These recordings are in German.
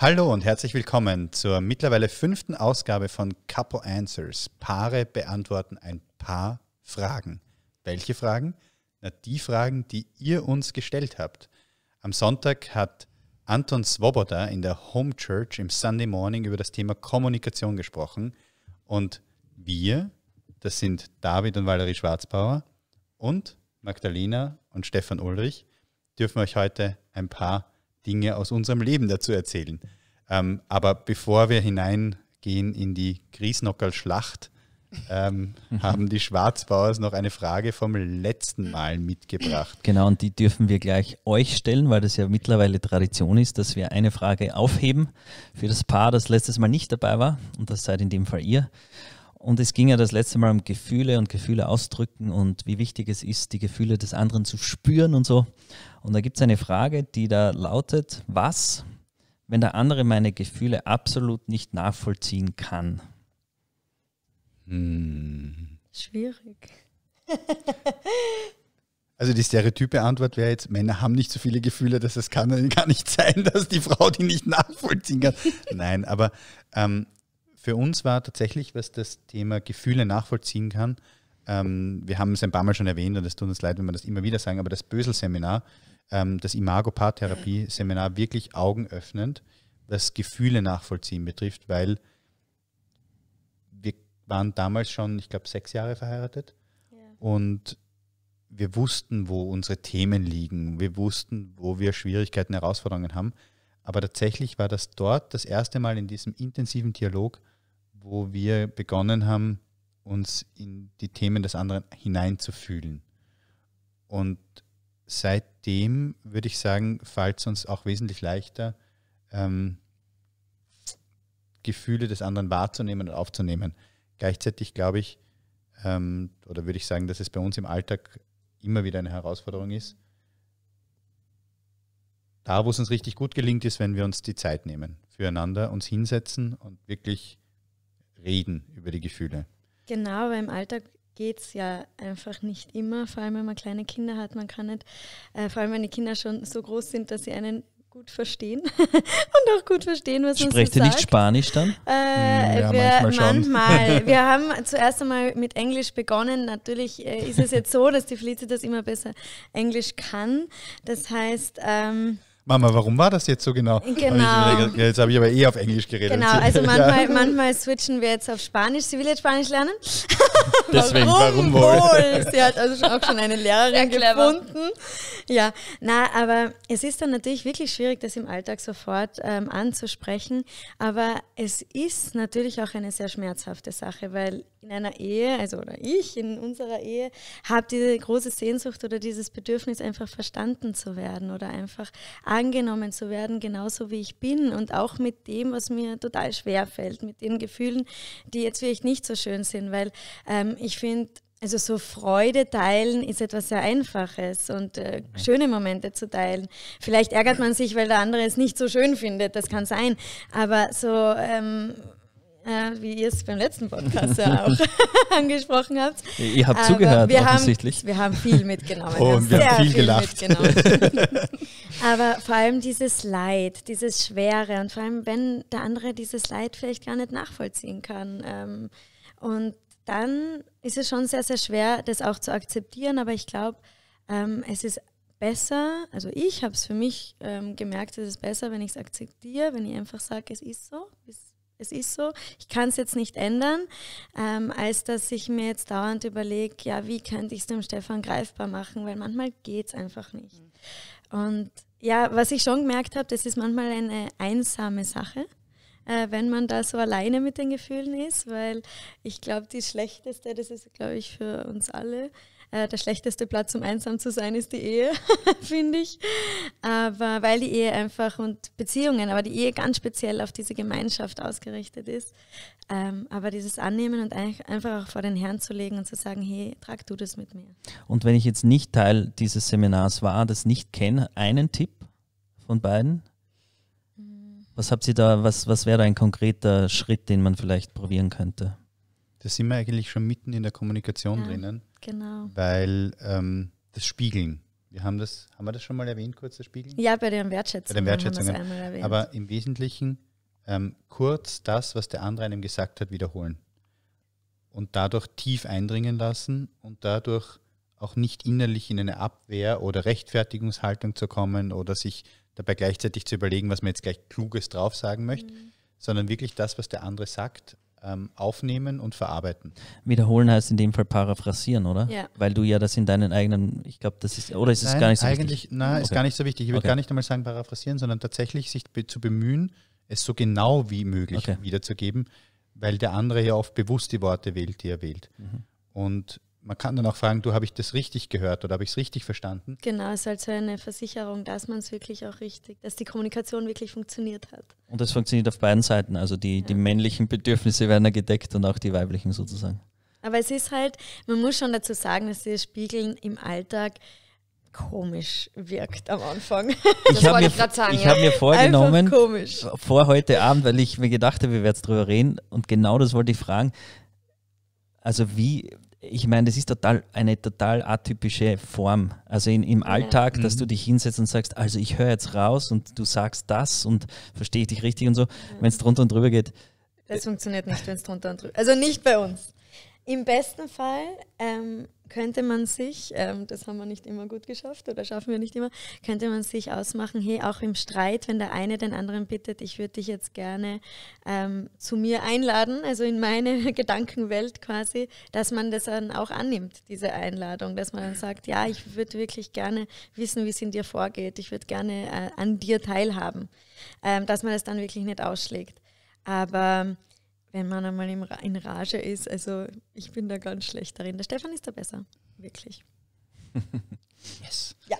Hallo und herzlich willkommen zur mittlerweile fünften Ausgabe von Couple Answers. Paare beantworten ein paar Fragen. Welche Fragen? Na, die Fragen, die ihr uns gestellt habt. Am Sonntag hat Anton Swoboda in der Home Church im Sunday Morning über das Thema Kommunikation gesprochen. Und wir, das sind David und Valerie Schwarzbauer und Magdalena und Stefan Ulrich, dürfen euch heute ein paar Fragen Dinge aus unserem Leben dazu erzählen. Ähm, aber bevor wir hineingehen in die Griesnockerl-Schlacht, ähm, haben die Schwarzbauers noch eine Frage vom letzten Mal mitgebracht. Genau, und die dürfen wir gleich euch stellen, weil das ja mittlerweile Tradition ist, dass wir eine Frage aufheben für das Paar, das letztes Mal nicht dabei war. Und das seid in dem Fall ihr. Und es ging ja das letzte Mal um Gefühle und Gefühle ausdrücken und wie wichtig es ist, die Gefühle des anderen zu spüren und so. Und da gibt es eine Frage, die da lautet, was, wenn der andere meine Gefühle absolut nicht nachvollziehen kann? Hm. Schwierig. Also die stereotype Antwort wäre jetzt, Männer haben nicht so viele Gefühle, dass es kann, gar nicht sein, dass die Frau die nicht nachvollziehen kann. Nein, aber ähm, für uns war tatsächlich, was das Thema Gefühle nachvollziehen kann, ähm, wir haben es ein paar Mal schon erwähnt und es tut uns leid, wenn wir das immer wieder sagen, aber das Bösel-Seminar, ähm, das Imago-Paartherapie-Seminar wirklich augenöffnend, was Gefühle nachvollziehen betrifft, weil wir waren damals schon, ich glaube, sechs Jahre verheiratet ja. und wir wussten, wo unsere Themen liegen, wir wussten, wo wir Schwierigkeiten, Herausforderungen haben. Aber tatsächlich war das dort das erste Mal in diesem intensiven Dialog, wo wir begonnen haben, uns in die Themen des anderen hineinzufühlen. Und seitdem würde ich sagen, fällt es uns auch wesentlich leichter, ähm, Gefühle des anderen wahrzunehmen und aufzunehmen. Gleichzeitig glaube ich, ähm, oder würde ich sagen, dass es bei uns im Alltag immer wieder eine Herausforderung ist. Da, wo es uns richtig gut gelingt, ist, wenn wir uns die Zeit nehmen, füreinander uns hinsetzen und wirklich reden über die Gefühle. Genau, weil im Alltag geht es ja einfach nicht immer, vor allem wenn man kleine Kinder hat. Man kann nicht, äh, vor allem wenn die Kinder schon so groß sind, dass sie einen gut verstehen und auch gut verstehen, was man Sprecht so ihr sagt. nicht Spanisch dann? Äh, hm, ja, wir, manchmal schon. Manchmal. wir haben zuerst einmal mit Englisch begonnen. Natürlich äh, ist es jetzt so, dass die Felicitas immer besser Englisch kann. Das heißt, ähm, Mama, warum war das jetzt so genau? Genau. Hab ich, genau. jetzt habe ich aber eh auf Englisch geredet. Genau, also manchmal, ja. manchmal switchen wir jetzt auf Spanisch. Sie will jetzt Spanisch lernen. Deswegen, warum, warum wohl? Sie hat also auch schon eine Lehrerin gefunden ja, na, aber es ist dann natürlich wirklich schwierig, das im Alltag sofort ähm, anzusprechen. Aber es ist natürlich auch eine sehr schmerzhafte Sache, weil in einer Ehe, also oder ich in unserer Ehe, habe diese große Sehnsucht oder dieses Bedürfnis, einfach verstanden zu werden oder einfach angenommen zu werden, genauso wie ich bin und auch mit dem, was mir total schwer fällt, mit den Gefühlen, die jetzt vielleicht nicht so schön sind, weil ähm, ich finde, also so Freude teilen ist etwas sehr Einfaches und äh, schöne Momente zu teilen. Vielleicht ärgert man sich, weil der andere es nicht so schön findet, das kann sein. Aber so, ähm, äh, wie ihr es beim letzten Podcast ja auch angesprochen habt. Ihr habt Aber zugehört, wir offensichtlich. Haben, wir haben viel mitgenommen. Oh, und wir haben viel, viel gelacht. Aber vor allem dieses Leid, dieses Schwere und vor allem, wenn der andere dieses Leid vielleicht gar nicht nachvollziehen kann. Ähm, und dann ist es schon sehr, sehr schwer, das auch zu akzeptieren. Aber ich glaube, ähm, es ist besser, also ich habe es für mich ähm, gemerkt, es ist besser, wenn ich es akzeptiere, wenn ich einfach sage, es ist so, es, es ist so, ich kann es jetzt nicht ändern, ähm, als dass ich mir jetzt dauernd überlege, ja, wie könnte ich es dem Stefan greifbar machen, weil manchmal geht es einfach nicht. Mhm. Und ja, was ich schon gemerkt habe, das ist manchmal eine einsame Sache äh, wenn man da so alleine mit den Gefühlen ist, weil ich glaube, die schlechteste, das ist, glaube ich, für uns alle, äh, der schlechteste Platz, um einsam zu sein, ist die Ehe, finde ich. Aber weil die Ehe einfach und Beziehungen, aber die Ehe ganz speziell auf diese Gemeinschaft ausgerichtet ist. Ähm, aber dieses Annehmen und einfach auch vor den Herrn zu legen und zu sagen, hey, trag du das mit mir. Und wenn ich jetzt nicht Teil dieses Seminars war, das nicht kenne, einen Tipp von beiden? Was habt ihr da, was, was wäre da ein konkreter Schritt, den man vielleicht probieren könnte? Da sind wir eigentlich schon mitten in der Kommunikation ja, drinnen. Genau. Weil ähm, das Spiegeln. Wir haben das, haben wir das schon mal erwähnt, kurz das Spiegeln? Ja, bei den Wertschätzungen. Bei den Wertschätzungen. Aber im Wesentlichen ähm, kurz das, was der andere einem gesagt hat, wiederholen. Und dadurch tief eindringen lassen und dadurch auch nicht innerlich in eine Abwehr oder Rechtfertigungshaltung zu kommen oder sich dabei gleichzeitig zu überlegen, was man jetzt gleich Kluges drauf sagen möchte, mhm. sondern wirklich das, was der andere sagt, ähm, aufnehmen und verarbeiten. Wiederholen heißt in dem Fall paraphrasieren, oder? Ja. Weil du ja das in deinen eigenen, ich glaube, das ist, oder ist es gar nicht so eigentlich, wichtig? Nein, okay. ist gar nicht so wichtig. Ich würde okay. gar nicht einmal sagen paraphrasieren, sondern tatsächlich sich zu bemühen, es so genau wie möglich okay. wiederzugeben, weil der andere ja oft bewusst die Worte wählt, die er wählt. Mhm. Und man kann dann auch fragen, du, habe ich das richtig gehört oder habe ich es richtig verstanden? Genau, es ist halt so eine Versicherung, dass man es wirklich auch richtig, dass die Kommunikation wirklich funktioniert hat. Und das funktioniert auf beiden Seiten, also die, ja. die männlichen Bedürfnisse werden ja gedeckt und auch die weiblichen sozusagen. Aber es ist halt, man muss schon dazu sagen, dass dieses Spiegeln im Alltag komisch wirkt am Anfang. Ich habe mir, sagen, ich ja. hab mir vorgenommen, vor heute Abend, weil ich mir gedacht habe, wir werden es drüber reden und genau das wollte ich fragen. Also wie ich meine, das ist total eine total atypische Form. Also in, im Alltag, dass du mhm. dich hinsetzt und sagst, also ich höre jetzt raus und du sagst das und verstehe ich dich richtig und so, wenn es drunter und drüber geht. Das funktioniert nicht, wenn es drunter und drüber Also nicht bei uns. Im besten Fall ähm, könnte man sich, ähm, das haben wir nicht immer gut geschafft oder schaffen wir nicht immer, könnte man sich ausmachen, hey, auch im Streit, wenn der eine den anderen bittet, ich würde dich jetzt gerne ähm, zu mir einladen, also in meine Gedankenwelt quasi, dass man das dann auch annimmt, diese Einladung, dass man dann sagt, ja, ich würde wirklich gerne wissen, wie es in dir vorgeht, ich würde gerne äh, an dir teilhaben, ähm, dass man das dann wirklich nicht ausschlägt. Aber wenn man einmal in Rage ist. Also ich bin da ganz schlecht darin. Der Stefan ist da besser, wirklich. yes. Ja.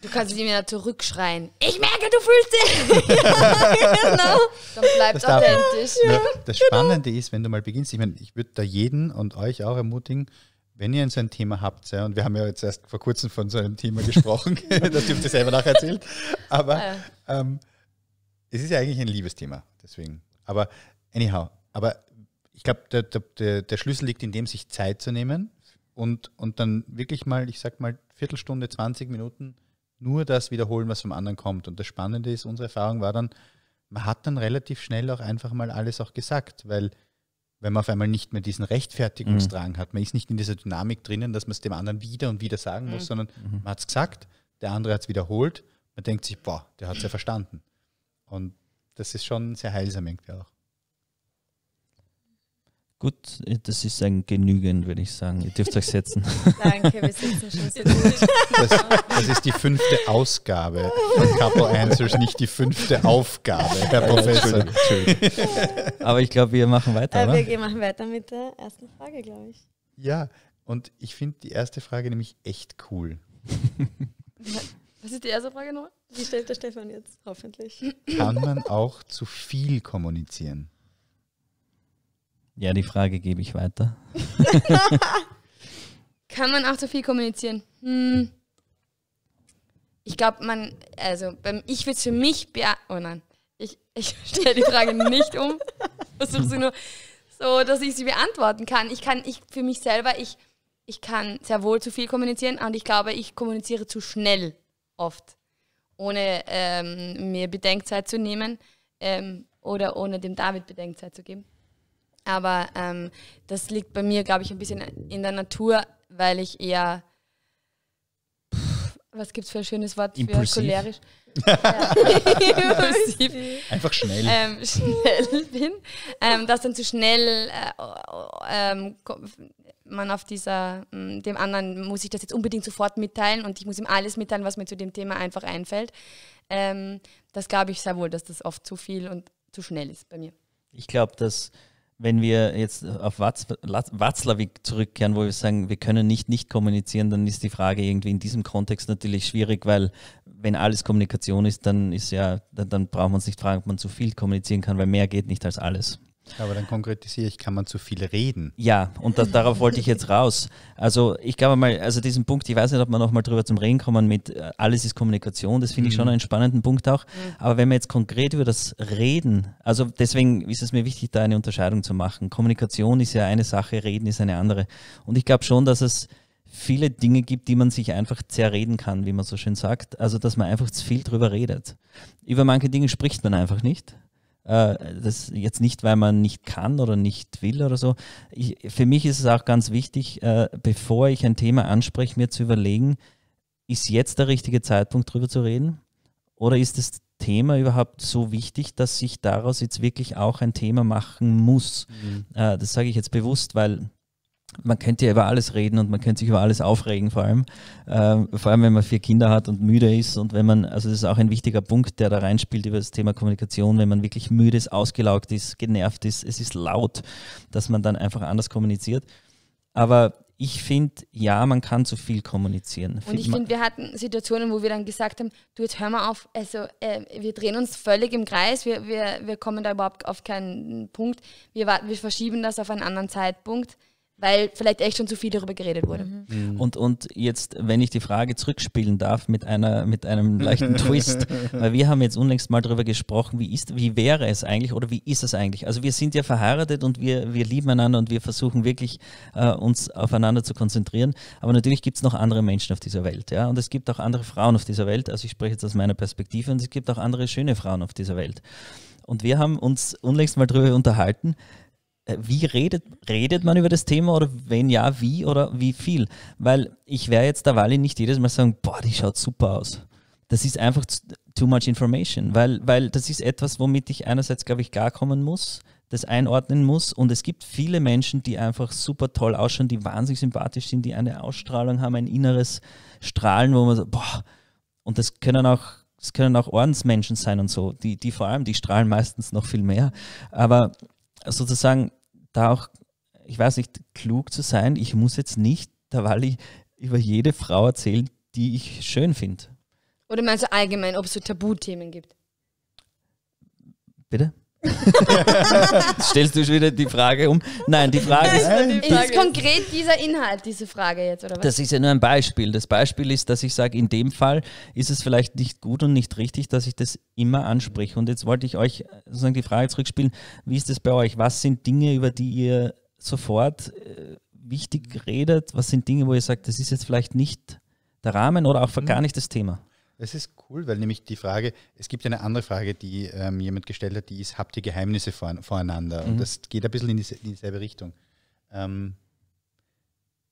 Du kannst sie mir ja zurückschreien. Ich merke, du fühlst dich. genau. Dann bleibt authentisch. Ja, das genau. Spannende genau. ist, wenn du mal beginnst, ich meine, ich würde da jeden und euch auch ermutigen, wenn ihr so ein Thema habt, ja, und wir haben ja jetzt erst vor kurzem von so einem Thema gesprochen, das dürft ihr selber nacherzählen, aber ah, ähm, es ist ja eigentlich ein Liebesthema, deswegen. Aber anyhow, aber ich glaube, der, der, der Schlüssel liegt in dem, sich Zeit zu nehmen und, und dann wirklich mal, ich sag mal, Viertelstunde, 20 Minuten nur das wiederholen, was vom anderen kommt. Und das Spannende ist, unsere Erfahrung war dann, man hat dann relativ schnell auch einfach mal alles auch gesagt, weil wenn man auf einmal nicht mehr diesen Rechtfertigungsdrang mhm. hat, man ist nicht in dieser Dynamik drinnen, dass man es dem anderen wieder und wieder sagen mhm. muss, sondern mhm. man hat es gesagt, der andere hat es wiederholt, man denkt sich, boah, der hat es ja verstanden. Und das ist schon sehr heilsam irgendwie auch. Gut, das ist ein genügend, würde ich sagen. Ihr dürft euch setzen. Danke, wir sitzen schon so gut. Das, das, ist die fünfte Ausgabe von Couple Answers, nicht die fünfte Aufgabe, Herr Professor. Aber ich glaube, wir machen weiter. Äh, wir machen weiter mit der ersten Frage, glaube ich. Ja, und ich finde die erste Frage nämlich echt cool. Was ist die erste Frage noch? Die stellt der Stefan jetzt, hoffentlich. Kann man auch zu viel kommunizieren? Ja, die Frage gebe ich weiter. Kann man auch zu viel kommunizieren? Hm. Ich glaube, man, also ich würde es für mich beantworten. Oh nein, ich, ich stelle die Frage nicht um. Versuche sie nur so, dass ich sie beantworten kann. Ich kann, ich für mich selber, ich, ich kann sehr wohl zu viel kommunizieren und ich glaube, ich kommuniziere zu schnell oft, ohne ähm, mir Bedenkzeit zu nehmen ähm, oder ohne dem David Bedenkzeit zu geben. Aber ähm, das liegt bei mir, glaube ich, ein bisschen in der Natur, weil ich eher was gibt es für ein schönes Wort für cholerisch? Impulsiv. Einfach schnell. Ähm, schnell bin. Ähm, dass dann zu schnell äh, ähm, man auf dieser, mm, dem anderen muss ich das jetzt unbedingt sofort mitteilen und ich muss ihm alles mitteilen, was mir zu dem Thema einfach einfällt. Ähm, das glaube ich sehr wohl, dass das oft zu viel und zu schnell ist bei mir. Ich glaube, dass wenn wir jetzt auf Watzlawick zurückkehren, wo wir sagen, wir können nicht nicht kommunizieren, dann ist die Frage irgendwie in diesem Kontext natürlich schwierig, weil wenn alles Kommunikation ist, dann ist ja, dann, dann braucht man es nicht fragen, ob man zu viel kommunizieren kann, weil mehr geht nicht als alles. Aber dann konkretisiere ich, kann man zu viel reden? Ja, und das, darauf wollte ich jetzt raus. Also ich glaube mal, also diesen Punkt, ich weiß nicht, ob wir nochmal drüber zum Reden kommen mit äh, alles ist Kommunikation, das finde ich schon mhm. einen spannenden Punkt auch. Mhm. Aber wenn wir jetzt konkret über das Reden, also deswegen ist es mir wichtig, da eine Unterscheidung zu machen. Kommunikation ist ja eine Sache, Reden ist eine andere. Und ich glaube schon, dass es viele Dinge gibt, die man sich einfach zerreden kann, wie man so schön sagt. Also, dass man einfach zu viel drüber redet. Über manche Dinge spricht man einfach nicht. Äh, das jetzt nicht, weil man nicht kann oder nicht will oder so. Ich, für mich ist es auch ganz wichtig, äh, bevor ich ein Thema anspreche, mir zu überlegen, ist jetzt der richtige Zeitpunkt, darüber zu reden? Oder ist das Thema überhaupt so wichtig, dass ich daraus jetzt wirklich auch ein Thema machen muss? Mhm. Äh, das sage ich jetzt bewusst, weil man könnte ja über alles reden und man könnte sich über alles aufregen, vor allem. Ähm, vor allem, wenn man vier Kinder hat und müde ist und wenn man, also das ist auch ein wichtiger Punkt, der da reinspielt über das Thema Kommunikation, wenn man wirklich müde ist, ausgelaugt ist, genervt ist, es ist laut, dass man dann einfach anders kommuniziert. Aber ich finde, ja, man kann zu viel kommunizieren. Und ich finde, wir hatten Situationen, wo wir dann gesagt haben, du, jetzt hör mal auf, also äh, wir drehen uns völlig im Kreis, wir, wir, wir kommen da überhaupt auf keinen Punkt, wir, wir verschieben das auf einen anderen Zeitpunkt weil vielleicht echt schon zu viel darüber geredet wurde. Mhm. mhm. Und, und jetzt, wenn ich die Frage zurückspielen darf mit, einer, mit einem leichten Twist, weil wir haben jetzt unlängst mal darüber gesprochen, wie, ist, wie wäre es eigentlich oder wie ist es eigentlich? Also wir sind ja verheiratet und wir, wir lieben einander und wir versuchen wirklich äh, uns aufeinander zu konzentrieren, aber natürlich gibt es noch andere Menschen auf dieser Welt ja? und es gibt auch andere Frauen auf dieser Welt, also ich spreche jetzt aus meiner Perspektive und es gibt auch andere schöne Frauen auf dieser Welt. Und wir haben uns unlängst mal darüber unterhalten, äh, wie redet, redet man über das Thema oder wenn ja, wie oder wie viel? Weil ich wäre jetzt der Wally nicht jedes Mal sagen, boah, die schaut super aus. Das ist einfach too much information, weil, weil das ist etwas, womit ich einerseits, glaube ich, gar kommen muss, das einordnen muss. Und es gibt viele Menschen, die einfach super toll ausschauen, die wahnsinnig sympathisch sind, die eine Ausstrahlung haben, ein inneres Strahlen, wo man so, boah, und das können auch es können auch Ordensmenschen sein und so, die, die vor allem, die strahlen meistens noch viel mehr. Aber sozusagen, da auch, ich weiß nicht, klug zu sein. Ich muss jetzt nicht der Walli über jede Frau erzählen, die ich schön finde. Oder meinst du allgemein, ob es so Tabuthemen gibt? Bitte? stellst du schon wieder die Frage um? Nein, die Frage ist. Die Frage ist konkret dieser Inhalt, diese Frage jetzt, oder was? Das ist ja nur ein Beispiel. Das Beispiel ist, dass ich sage, in dem Fall ist es vielleicht nicht gut und nicht richtig, dass ich das immer anspreche. Und jetzt wollte ich euch sozusagen die Frage zurückspielen: Wie ist das bei euch? Was sind Dinge, über die ihr sofort äh, wichtig redet? Was sind Dinge, wo ihr sagt, das ist jetzt vielleicht nicht der Rahmen oder auch gar mhm. nicht das Thema? Das ist cool, weil nämlich die Frage, es gibt eine andere Frage, die ähm, jemand gestellt hat, die ist, habt ihr Geheimnisse vor, voreinander? Mhm. Und das geht ein bisschen in, die, in dieselbe Richtung. Ähm,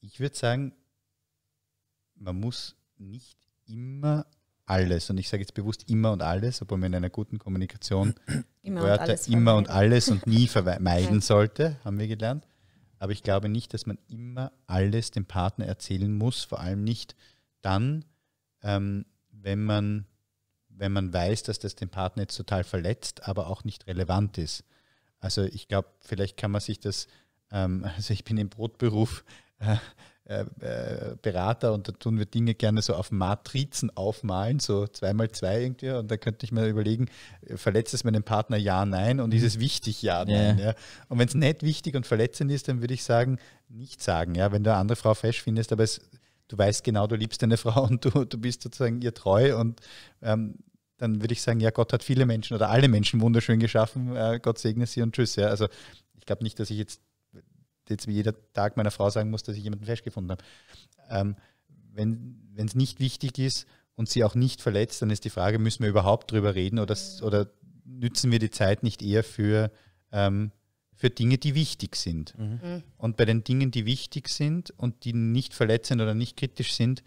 ich würde sagen, man muss nicht immer alles, und ich sage jetzt bewusst immer und alles, obwohl man in einer guten Kommunikation immer Wörter und immer und alles und nie vermeiden sollte, haben wir gelernt. Aber ich glaube nicht, dass man immer alles dem Partner erzählen muss, vor allem nicht dann, ähm, wenn man, wenn man weiß, dass das den Partner jetzt total verletzt, aber auch nicht relevant ist. Also ich glaube, vielleicht kann man sich das, ähm, also ich bin im Brotberuf äh, äh, äh, Berater und da tun wir Dinge gerne so auf Matrizen aufmalen, so zweimal zwei irgendwie und da könnte ich mir überlegen, äh, verletzt es meinen Partner ja, nein und ist es mhm. wichtig, ja, nein. Ja. Ja. Und wenn es nicht wichtig und verletzend ist, dann würde ich sagen, nicht sagen. Ja, wenn du eine andere Frau fesch findest, aber es du weißt genau, du liebst deine Frau und du, du bist sozusagen ihr treu und ähm, dann würde ich sagen, ja, Gott hat viele Menschen oder alle Menschen wunderschön geschaffen. Äh, Gott segne sie und tschüss. Ja. Also ich glaube nicht, dass ich jetzt, jetzt wie jeder Tag meiner Frau sagen muss, dass ich jemanden festgefunden habe. Ähm, wenn es nicht wichtig ist und sie auch nicht verletzt, dann ist die Frage, müssen wir überhaupt drüber reden oder, oder nützen wir die Zeit nicht eher für ähm, für Dinge, die wichtig sind. Mhm. mhm. Und bei den Dingen, die wichtig sind und die nicht verletzend oder nicht kritisch sind,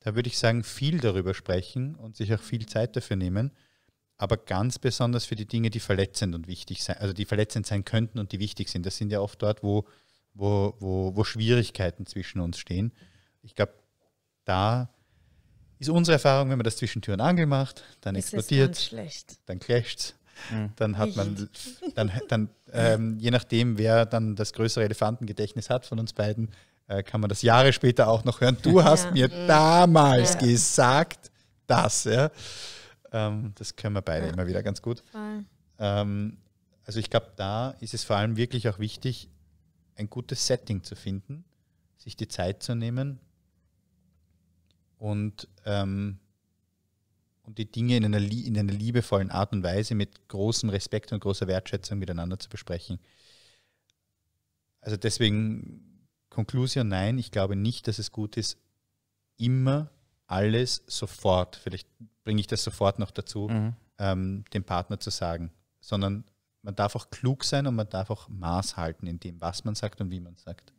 da würde ich sagen, viel darüber sprechen und sich auch viel Zeit dafür nehmen. Aber ganz besonders für die Dinge, die verletzend und wichtig sein, also die verletzend sein könnten und die wichtig sind. Das sind ja oft dort, wo, wo, wo, wo Schwierigkeiten zwischen uns stehen. Ich glaube, da ist unsere Erfahrung, wenn man das zwischen Tür und Angel macht, dann es explodiert, dann clasht Mhm. Dann hat man, dann, dann ähm, je nachdem, wer dann das größere Elefantengedächtnis hat von uns beiden, äh, kann man das Jahre später auch noch hören. Du hast ja. mir mhm. damals ja. gesagt, das, ja. Ähm, das können wir beide ja. immer wieder ganz gut. Ähm, also ich glaube, da ist es vor allem wirklich auch wichtig, ein gutes Setting zu finden, sich die Zeit zu nehmen und ähm, und die Dinge in einer, in einer liebevollen Art und Weise mit großem Respekt und großer Wertschätzung miteinander zu besprechen. Also deswegen, Konklusion nein, ich glaube nicht, dass es gut ist, immer alles sofort, vielleicht bringe ich das sofort noch dazu, mhm. ähm, dem Partner zu sagen, sondern man darf auch klug sein und man darf auch Maß halten in dem, was man sagt und wie man sagt.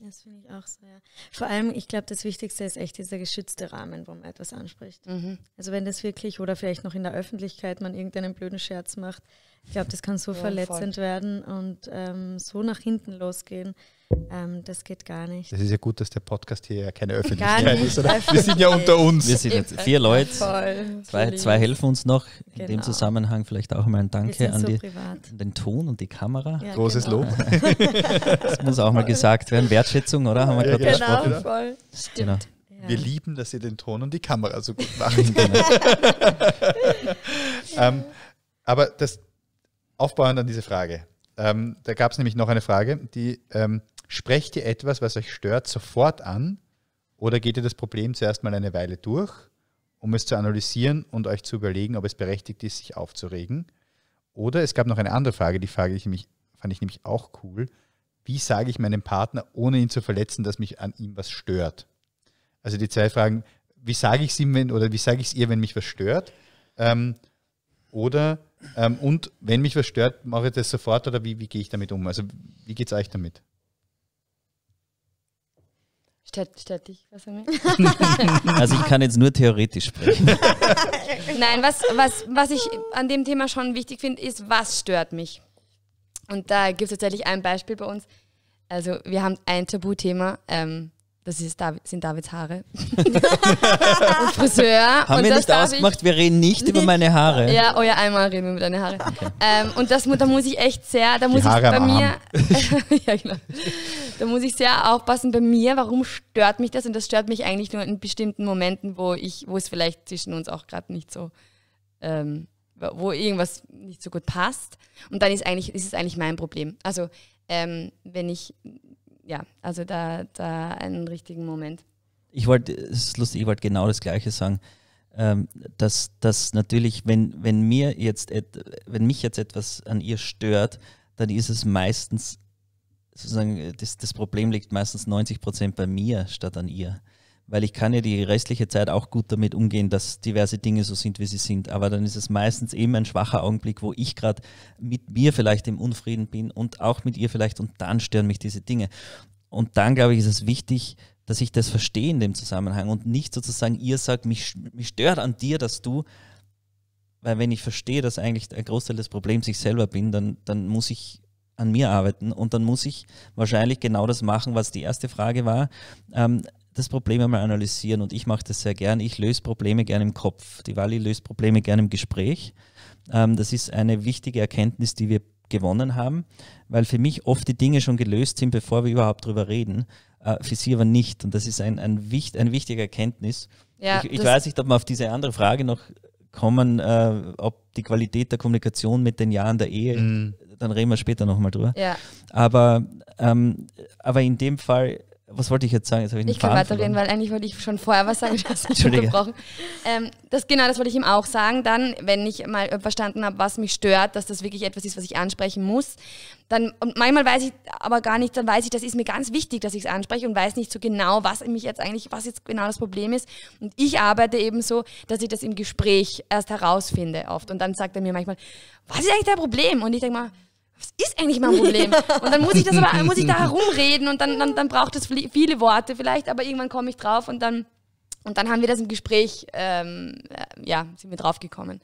Das finde ich auch so, ja. Vor allem, ich glaube, das Wichtigste ist echt dieser geschützte Rahmen, wo man etwas anspricht. Mhm. Also wenn das wirklich oder vielleicht noch in der Öffentlichkeit man irgendeinen blöden Scherz macht, ich glaube, das kann so ja, verletzend voll. werden und ähm, so nach hinten losgehen. Ähm, das geht gar nicht. Das ist ja gut, dass der Podcast hier ja keine Öffentlichkeit ist, oder? Öffentlich. Wir sind ja unter uns. Wir sind jetzt vier Leute. Zwei, zwei helfen uns noch. Genau. In dem genau. Zusammenhang vielleicht auch mal ein Danke an, so die, an, den Ton und die Kamera. Ja, Großes genau. Lob. das muss auch mal gesagt werden. Wertschätzung, oder? Haben wir ja, gerade genau, besprochen. Voll. Stimmt. Genau. Wir lieben, dass ihr den Ton und die Kamera so gut macht. Genau. ähm, aber das aufbauend an diese Frage. Ähm, da gab es nämlich noch eine Frage, die ähm, Sprecht ihr etwas, was euch stört, sofort an oder geht ihr das Problem zuerst mal eine Weile durch, um es zu analysieren und euch zu überlegen, ob es berechtigt ist, sich aufzuregen? Oder es gab noch eine andere Frage, die Frage ich mich, fand ich nämlich auch cool. Wie sage ich meinem Partner, ohne ihn zu verletzen, dass mich an ihm was stört? Also die zwei Fragen, wie sage ich es ihm, wenn, oder wie sage ich es ihr, wenn mich was stört? Ähm, oder ähm, und wenn mich was stört, mache ich das sofort oder wie, wie gehe ich damit um? Also wie geht es euch damit? Stört, stört dich was er mir? also ich kann jetzt nur theoretisch sprechen. Nein, was, was, was ich an dem Thema schon wichtig finde, ist, was stört mich? Und da gibt es tatsächlich ein Beispiel bei uns. Also wir haben ein Tabuthema, ähm, das ist David, sind Davids Haare. und Friseur. Haben und wir nicht ausgemacht, wir reden nicht über meine Haare. Ja, oh ja, einmal reden wir über deine Haare. Okay. Ähm, und das, da muss ich echt sehr, da muss ich bei mir, ja, genau. da muss ich sehr aufpassen bei mir, warum stört mich das? Und das stört mich eigentlich nur in bestimmten Momenten, wo ich, wo es vielleicht zwischen uns auch gerade nicht so, ähm, wo irgendwas nicht so gut passt. Und dann ist eigentlich, ist es eigentlich mein Problem. Also ähm, wenn ich ja, also da, da einen richtigen Moment. Ich wollte, es ist lustig, ich wollte genau das Gleiche sagen. Ähm, dass, dass natürlich, wenn, wenn mir jetzt et, wenn mich jetzt etwas an ihr stört, dann ist es meistens sozusagen, das, das Problem liegt meistens 90 Prozent bei mir statt an ihr weil ich kann ja die restliche Zeit auch gut damit umgehen, dass diverse Dinge so sind, wie sie sind. Aber dann ist es meistens eben ein schwacher Augenblick, wo ich gerade mit mir vielleicht im Unfrieden bin und auch mit ihr vielleicht und dann stören mich diese Dinge. Und dann, glaube ich, ist es wichtig, dass ich das verstehe in dem Zusammenhang und nicht sozusagen ihr sagt, mich, mich stört an dir, dass du, weil wenn ich verstehe, dass eigentlich ein Großteil des Problems ich selber bin, dann, dann muss ich an mir arbeiten und dann muss ich wahrscheinlich genau das machen, was die erste Frage war. Ähm, das Problem einmal analysieren und ich mache das sehr gern. Ich löse Probleme gerne im Kopf. Die Wally löst Probleme gerne im Gespräch. Ähm, das ist eine wichtige Erkenntnis, die wir gewonnen haben, weil für mich oft die Dinge schon gelöst sind, bevor wir überhaupt darüber reden. Äh, für sie aber nicht. Und das ist ein, ein, wicht, ein wichtiger Erkenntnis. Ja, ich, ich weiß nicht, ob wir auf diese andere Frage noch kommen, äh, ob die Qualität der Kommunikation mit den Jahren der Ehe, mhm. dann reden wir später nochmal drüber. Ja. Aber, ähm, aber in dem Fall was wollte ich jetzt sagen? Jetzt ich, ich kann weiterreden, weil eigentlich wollte ich schon vorher was sagen, ich habe Ähm, das, genau, das wollte ich ihm auch sagen. Dann, wenn ich mal verstanden habe, was mich stört, dass das wirklich etwas ist, was ich ansprechen muss, dann, und manchmal weiß ich aber gar nicht, dann weiß ich, das ist mir ganz wichtig, dass ich es anspreche und weiß nicht so genau, was mich jetzt eigentlich, was jetzt genau das Problem ist. Und ich arbeite eben so, dass ich das im Gespräch erst herausfinde oft. Und dann sagt er mir manchmal, was ist eigentlich dein Problem? Und ich denke mal, was ist eigentlich mein Problem? Und dann muss ich das aber, muss ich da herumreden und dann, dann, dann braucht es viele Worte vielleicht, aber irgendwann komme ich drauf und dann, und dann haben wir das im Gespräch, ähm, äh, ja, sind wir draufgekommen.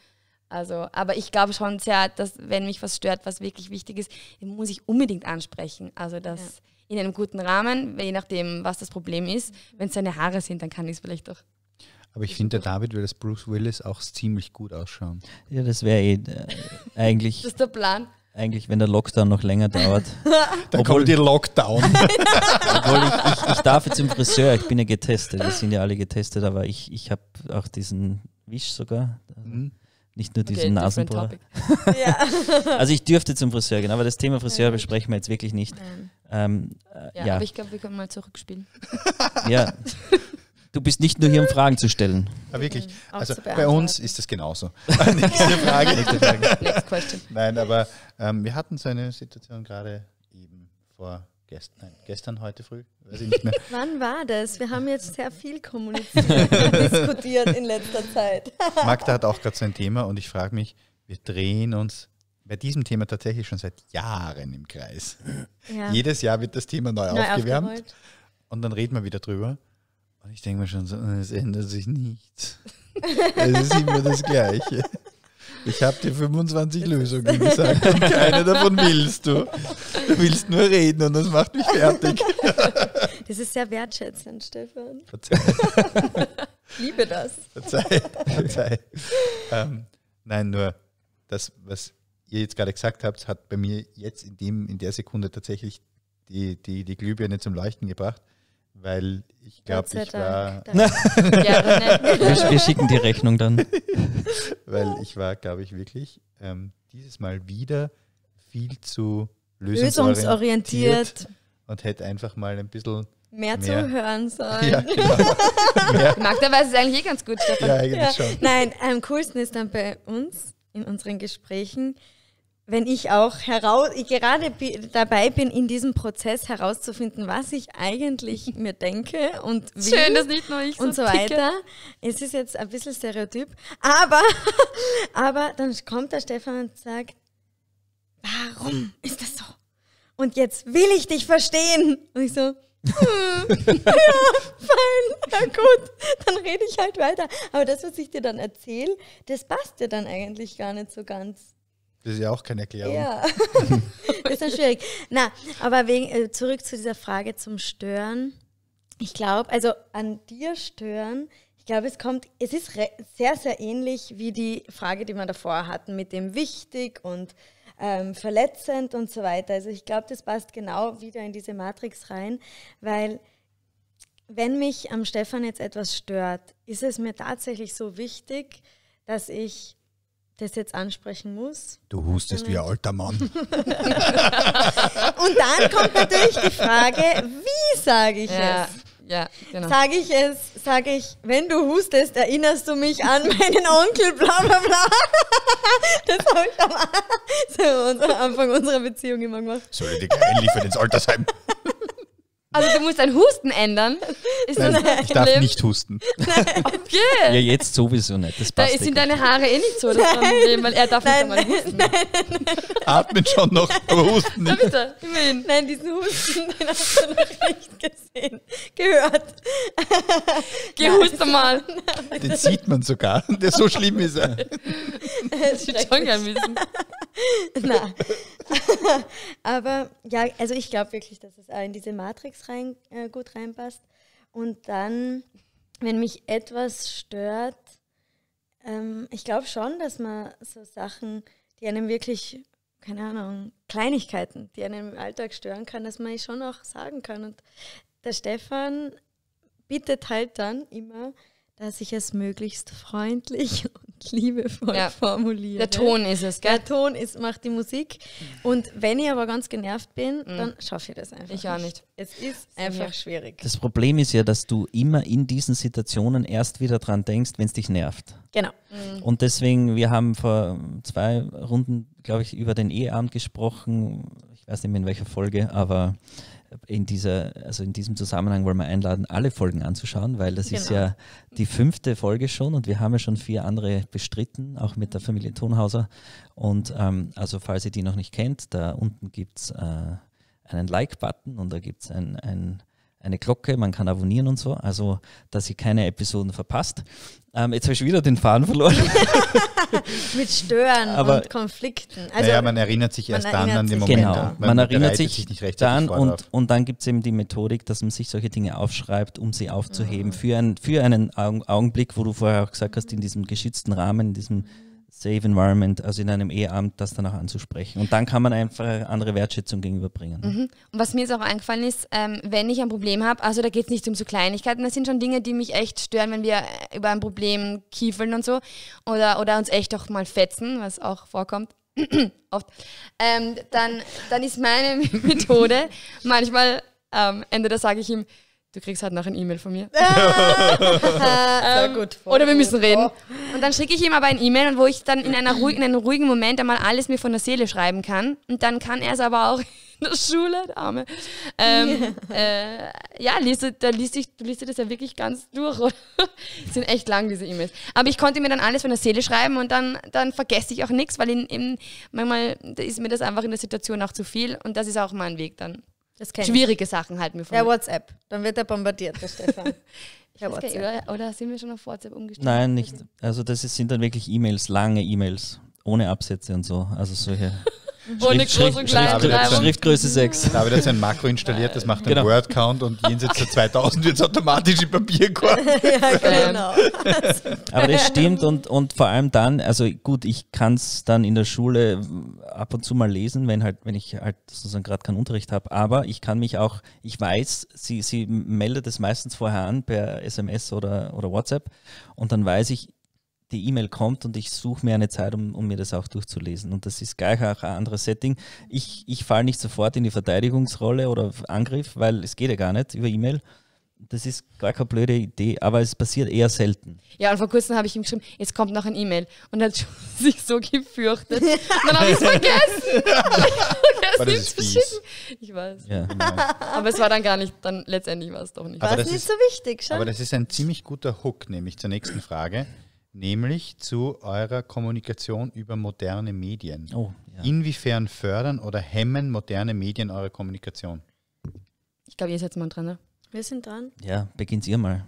Also, aber ich glaube schon sehr, dass wenn mich was stört, was wirklich wichtig ist, muss ich unbedingt ansprechen. Also das ja. in einem guten Rahmen, je nachdem, was das Problem ist. Wenn es seine Haare sind, dann kann ich es vielleicht doch aber ich finde, der David würde das Bruce Willis auch ziemlich gut ausschauen. Ja, das wäre eh äh, eigentlich. das ist der Plan eigentlich, wenn der Lockdown noch länger dauert. Dann kommt die Lockdown. obwohl ich, ich, ich, darf jetzt zum Friseur, ich bin ja getestet, wir sind ja alle getestet, aber ich, ich habe auch diesen Wisch sogar. Mhm. Nicht nur diesen okay, Nasenbohrer. also ich dürfte zum Friseur gehen, aber das Thema Friseur besprechen wir jetzt wirklich nicht. Ähm, äh, ja, ja, aber ich glaube, wir können mal zurückspielen. ja. Du bist nicht nur hier, um Fragen zu stellen. Ja, wirklich. Mhm. Also bei uns ist das genauso. nächste Frage. Nächste Frage. Next question. Nein, aber ähm, wir hatten so eine Situation gerade eben vor gest nein, gestern, heute früh, weiß ich nicht mehr. Wann war das? Wir haben jetzt sehr viel kommuniziert und diskutiert in letzter Zeit. Magda hat auch gerade so ein Thema und ich frage mich, wir drehen uns bei diesem Thema tatsächlich schon seit Jahren im Kreis. Ja. Jedes Jahr wird das Thema neu, neu aufgewärmt aufgerollt. und dann reden wir wieder drüber. Und ich denke mir schon so, es ändert sich nichts. es ist immer das Gleiche. Ich habe dir 25 Lösungen gesagt und keine davon willst du. Du willst nur reden und das macht mich fertig. Das ist sehr wertschätzend, Stefan. Verzeih. Liebe das. Verzeih, verzeih. Ähm, nein, nur das, was ihr jetzt gerade gesagt habt, hat bei mir jetzt in, dem, in der Sekunde tatsächlich die, die, die Glühbirne zum Leuchten gebracht weil ich glaube, ich war. wir, wir, schicken die Rechnung dann. weil ich war, glaube ich, wirklich ähm, dieses Mal wieder viel zu lösungsorientiert, lösungsorientiert, und hätte einfach mal ein bisschen. Mehr, mehr zuhören sollen. Ja, genau. Magda weiß es eigentlich eh ganz gut. Stefan. Ja, eigentlich ja. schon. Nein, am coolsten ist dann bei uns in unseren Gesprächen, wenn ich auch heraus, ich gerade dabei bin, in diesem Prozess herauszufinden, was ich eigentlich mir denke und wie Schön, dass nicht nur ich und so, so weiter. Es ist jetzt ein bisschen Stereotyp, aber, aber dann kommt der Stefan und sagt, warum ist das so? Und jetzt will ich dich verstehen. Und ich so, hm, ja, fein, na gut, dann rede ich halt weiter. Aber das, was ich dir dann erzähle, das passt dir dann eigentlich gar nicht so ganz. Das ist ja auch keine Erklärung. Ja, das ist dann schwierig. Na, aber wegen, äh, zurück zu dieser Frage zum Stören. Ich glaube, also an dir stören, ich glaube, es kommt, es ist sehr, sehr ähnlich wie die Frage, die wir davor hatten, mit dem wichtig und ähm, verletzend und so weiter. Also ich glaube, das passt genau wieder in diese Matrix rein, weil wenn mich am Stefan jetzt etwas stört, ist es mir tatsächlich so wichtig, dass ich das jetzt ansprechen muss. Du hustest wie ein alter Mann. und dann kommt natürlich die Frage, wie sage ich ja. es? Ja, genau. Sage ich es, sage ich, wenn du hustest, erinnerst du mich an meinen Onkel, bla bla bla. Das habe ich am, Anfang unserer Beziehung immer gemacht. Soll ich dich einliefern ins Altersheim? Also du musst dein Husten ändern. Ist Nein, das ich darf nicht husten. Okay. Ja, jetzt sowieso nicht. Das passt da sind eh deine Haare eh nicht so das Problem, weil er darf Nein. nicht einmal husten. Atmet schon noch, aber husten nicht. bitte, immerhin. Nein, diesen Husten, den hast du noch nicht gesehen, gehört. Geh husten mal. Den sieht man sogar, der so schlimm ist er. Das würde schon gern wissen. Na. Aber ja, also ich glaube wirklich, dass es auch in diese Matrix rein, äh, gut reinpasst. Und dann, wenn mich etwas stört, ähm, ich glaube schon, dass man so Sachen, die einem wirklich, keine Ahnung, Kleinigkeiten, die einem im Alltag stören kann, dass man eh schon auch sagen kann. Und der Stefan bittet halt dann immer, dass ich es möglichst freundlich und liebevoll ja. formuliere. Der Ton ist es, gell? Der Ton ist, macht die Musik. Mhm. Und wenn ich aber ganz genervt bin, mhm. dann schaffe ich das einfach. Ich auch nicht. Es ist einfach ja. schwierig. Das Problem ist ja, dass du immer in diesen Situationen erst wieder dran denkst, wenn es dich nervt. Genau. Mhm. Und deswegen, wir haben vor zwei Runden, glaube ich, über den Eheabend gesprochen. Ich weiß nicht mehr in welcher Folge, aber in, dieser, also in diesem Zusammenhang wollen wir einladen, alle Folgen anzuschauen, weil das genau. ist ja genau. die fünfte Folge schon und wir haben ja schon vier andere bestritten, auch mit der mhm. Familie Thunhauser. Und ähm, also falls ihr die noch nicht kennt, da unten gibt es äh, einen Like-Button und da gibt es ein, ein eine Glocke, man kann abonnieren und so, also dass ihr keine Episoden verpasst. Ähm, jetzt habe ich wieder den Faden verloren. Mit Stören Aber, und Konflikten. Also, naja, man erinnert sich erst erinnert dann an den Moment. Genau, man, man erinnert sich, sich dann und, und dann gibt es eben die Methodik, dass man sich solche Dinge aufschreibt, um sie aufzuheben. Mhm. Für, ein, für einen Augenblick, wo du vorher auch gesagt hast, in diesem geschützten Rahmen, in diesem Safe Environment, also in einem Eheamt, amt das danach anzusprechen. Und dann kann man einfach andere Wertschätzung gegenüberbringen. Mhm. Und was mir jetzt auch eingefallen ist, ähm, wenn ich ein Problem habe, also da geht es nicht um so Kleinigkeiten, das sind schon Dinge, die mich echt stören, wenn wir über ein Problem kiefeln und so oder, oder uns echt auch mal fetzen, was auch vorkommt. Oft. Ähm, dann, dann ist meine Methode manchmal am ähm, Ende, da sage ich ihm, du kriegst halt noch ein E-Mail von mir. Ah, ähm, gut, oder wir müssen reden. Oh. Und dann schicke ich ihm aber ein E-Mail, wo ich dann in, einer ruhig, in einem ruhigen Moment einmal alles mir von der Seele schreiben kann. Und dann kann er es aber auch in der Schule, der Arme. Ähm, äh, ja, liest, da liest ich, du liest das ja wirklich ganz durch. sind echt lang, diese E-Mails. Aber ich konnte mir dann alles von der Seele schreiben und dann, dann vergesse ich auch nichts, weil in, in, manchmal ist mir das einfach in der Situation auch zu viel. Und das ist auch mein Weg dann schwierige Sachen halten wir vor. Ja, WhatsApp. Dann wird er bombardiert, der Stefan. Ja, WhatsApp. Oder, oder, sind wir schon auf WhatsApp umgestellt? Nein, nicht. Also das ist, sind dann wirklich E-Mails, lange E-Mails, ohne Absätze und so. Also solche. Mhm. Wo eine große und klein. Schrift, Schriftgröße 6. Da habe ich jetzt ein Makro installiert, das macht einen genau. word und jenseits der 2000 wird es automatisch im Papierkorb. ja, genau. Aber das stimmt und, und vor allem dann, also gut, ich kann es dann in der Schule ab und zu mal lesen, wenn, halt, wenn ich halt sozusagen gerade keinen Unterricht habe, aber ich kann mich auch, ich weiß, sie, sie meldet es meistens vorher an per SMS oder, oder WhatsApp und dann weiß ich, die E-Mail kommt und ich suche mir eine Zeit, um, um, mir das auch durchzulesen. Und das ist gleich auch ein anderes Setting. Ich, ich falle nicht sofort in die Verteidigungsrolle oder Angriff, weil es geht ja gar nicht über E-Mail. Das ist gar keine blöde Idee, aber es passiert eher selten. Ja, und vor kurzem habe ich ihm geschrieben, jetzt kommt noch ein E-Mail. Und er hat sich so gefürchtet. dann habe ich es vergessen. Aber das ist Ich weiß. Ja, aber es war dann gar nicht, dann letztendlich war es doch nicht. War es nicht so wichtig, schon. Aber das ist ein ziemlich guter Hook, nämlich zur nächsten Frage nämlich zu eurer Kommunikation über moderne Medien. Oh, ja. Inwiefern fördern oder hemmen moderne Medien eure Kommunikation? Ich glaube, ihr seid mal dran. Ne? Wir sind dran. Ja, beginnt ihr mal.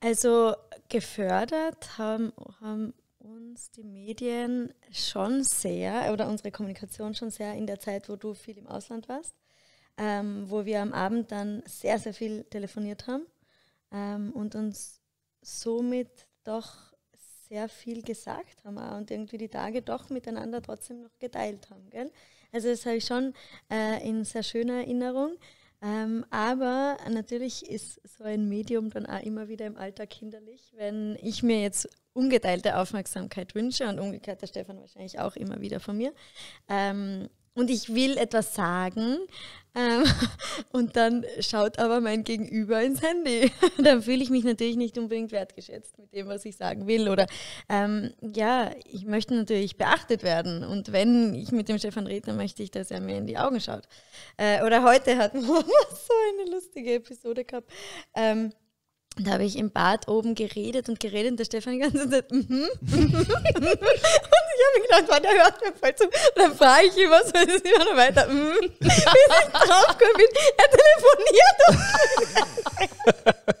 Also gefördert haben, haben uns die Medien schon sehr oder unsere Kommunikation schon sehr in der Zeit, wo du viel im Ausland warst, ähm, wo wir am Abend dann sehr, sehr viel telefoniert haben ähm, und uns somit doch sehr viel gesagt haben und irgendwie die Tage doch miteinander trotzdem noch geteilt haben. Gell? Also das habe ich schon äh, in sehr schöner Erinnerung. Ähm, aber natürlich ist so ein Medium dann auch immer wieder im Alltag hinderlich, wenn ich mir jetzt ungeteilte Aufmerksamkeit wünsche und umgekehrt der Stefan wahrscheinlich auch immer wieder von mir. Ähm, und ich will etwas sagen ähm, und dann schaut aber mein Gegenüber ins Handy. dann fühle ich mich natürlich nicht unbedingt wertgeschätzt mit dem, was ich sagen will. Oder ähm, ja, ich möchte natürlich beachtet werden und wenn ich mit dem Stefan rede, dann möchte ich, dass er mir in die Augen schaut. Äh, oder heute hatten wir so eine lustige Episode gehabt. Ähm, da habe ich im Bad oben geredet und geredet und der Stefan die ganze Zeit, mhm. Mm und ich habe mir gedacht, wann der hört mir voll zu. Und dann frage ich ihn, was es ist noch weiter, mhm. Mm bis ich draufgekommen bin, er telefoniert.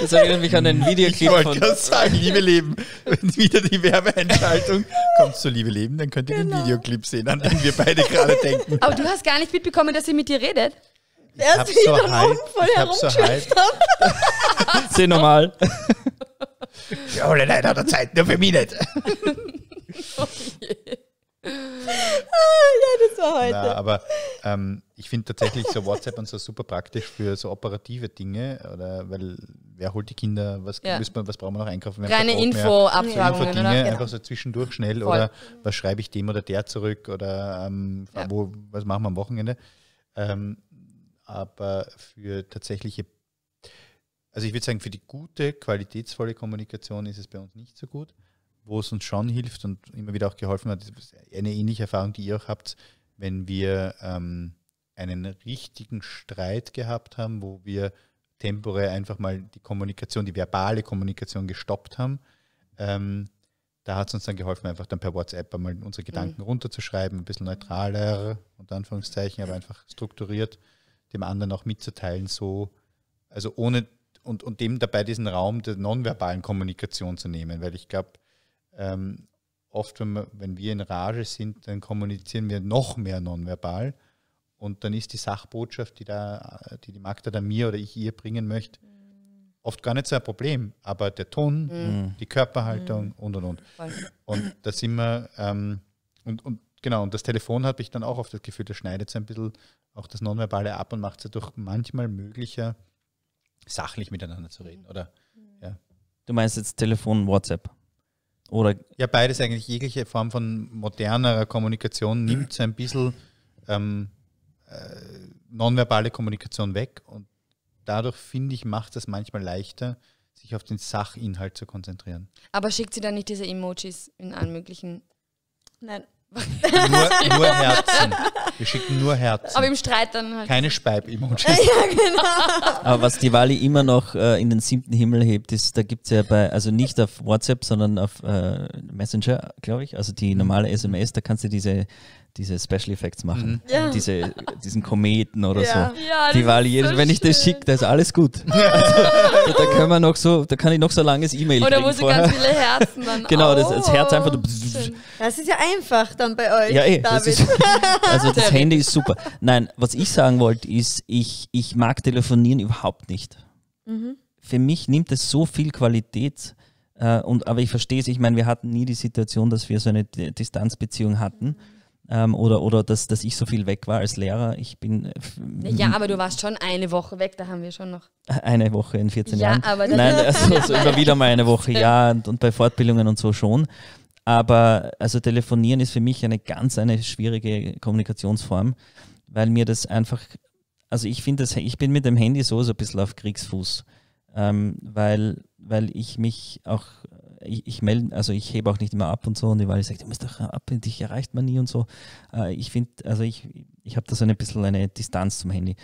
Das erinnert mich an ein Videoclip ich von... Ich wollte sagen, Liebe Leben, wenn wieder die Werbeentschaltung kommt zu Liebe Leben, dann könnt ihr genau. den Videoclip sehen, an den wir beide gerade denken. Aber du hast gar nicht mitbekommen, dass sie mit dir redet? Der ist so halb, voll ich hab's so halt. Seh nochmal. ja, alle Leute hat Zeit, nur für mich nicht. Okay. Ah, ja, das war heute. Na, aber ähm, ich finde tatsächlich so WhatsApp und so super praktisch für so operative Dinge, oder weil wer holt die Kinder, was, ja. man, was brauchen wir noch einkaufen? Wir Kleine Info, Abfragen. Info Dinge, genau. einfach so zwischendurch schnell Voll. oder was schreibe ich dem oder der zurück oder ähm, ja. wo, was machen wir am Wochenende. Ähm, aber für tatsächliche, also ich würde sagen, für die gute, qualitätsvolle Kommunikation ist es bei uns nicht so gut. Wo es uns schon hilft und immer wieder auch geholfen hat, ist eine ähnliche Erfahrung, die ihr auch habt, wenn wir ähm, einen richtigen Streit gehabt haben, wo wir temporär einfach mal die Kommunikation, die verbale Kommunikation gestoppt haben. Ähm, da hat es uns dann geholfen, einfach dann per WhatsApp einmal unsere Gedanken mhm. runterzuschreiben, ein bisschen neutraler, unter Anführungszeichen, aber einfach strukturiert dem anderen auch mitzuteilen, so, also ohne und, und dem dabei diesen Raum der nonverbalen Kommunikation zu nehmen, weil ich glaube, ähm, oft, wenn wir, wenn wir in Rage sind, dann kommunizieren wir noch mehr nonverbal und dann ist die Sachbotschaft, die, da, die die Magda da mir oder ich ihr bringen möchte, mm. oft gar nicht so ein Problem, aber der Ton, mhm. die Körperhaltung mhm. und und und. Und da sind wir, ähm, und, und Genau, und das Telefon habe ich dann auch oft das Gefühl, das schneidet so ein bisschen auch das Nonverbale ab und macht es dadurch manchmal möglicher, sachlich miteinander zu reden, oder? Ja. Du meinst jetzt Telefon, WhatsApp? Oder ja, beides eigentlich. Jegliche Form von modernerer Kommunikation nimmt so ein bisschen ähm, äh, nonverbale Kommunikation weg und dadurch, finde ich, macht es manchmal leichter, sich auf den Sachinhalt zu konzentrieren. Aber schickt sie dann nicht diese Emojis in allen möglichen Nein. Nur, nur Herzen. Wir schicken nur Herzen. Aber im Streit dann halt. Keine Speib-Emojis. ja, genau. Aber was Diwali immer noch äh, in den siebten Himmel hebt, ist, da gibt es ja bei, also nicht auf WhatsApp, sondern auf äh, Messenger, glaube ich, also die normale SMS, da kannst du diese diese Special Effects machen. Mhm. Ja. Diese, diesen Kometen oder ja. so. Ja, die Wali, jedes, so wenn ich das schicke, da ist alles gut. Also, da, da können wir noch so, da kann ich noch so langes E-Mail Oder wo sie vorher. ganz viele Herzen dann. genau, das, das Herz einfach. Das oh, ist ja einfach dann bei euch, ja, eh, David. Ist, also das Handy ist super. Nein, was ich sagen wollte, ist, ich, ich mag telefonieren überhaupt nicht. Mhm. Für mich nimmt es so viel Qualität. Äh, und, aber ich verstehe es, ich meine, wir hatten nie die Situation, dass wir so eine D Distanzbeziehung hatten. Mhm. Ähm, oder, oder dass, dass ich so viel weg war als Lehrer. Ich bin. Äh, ja, aber du warst schon eine Woche weg, da haben wir schon noch. Eine Woche in 14 ja, Jahren. Aber Nein, also, also immer wieder mal eine Woche, ja, und, und bei Fortbildungen und so schon. Aber also telefonieren ist für mich eine ganz eine schwierige Kommunikationsform, weil mir das einfach, also ich finde das, ich bin mit dem Handy so, so ein bisschen auf Kriegsfuß, ähm, weil, weil ich mich auch, ich, ich melde, also ich hebe auch nicht immer ab und so und die Wahl sagt, du musst doch ab dich erreicht man nie und so. Äh, ich finde, also ich, ich habe da so ein bisschen eine Distanz zum Handy.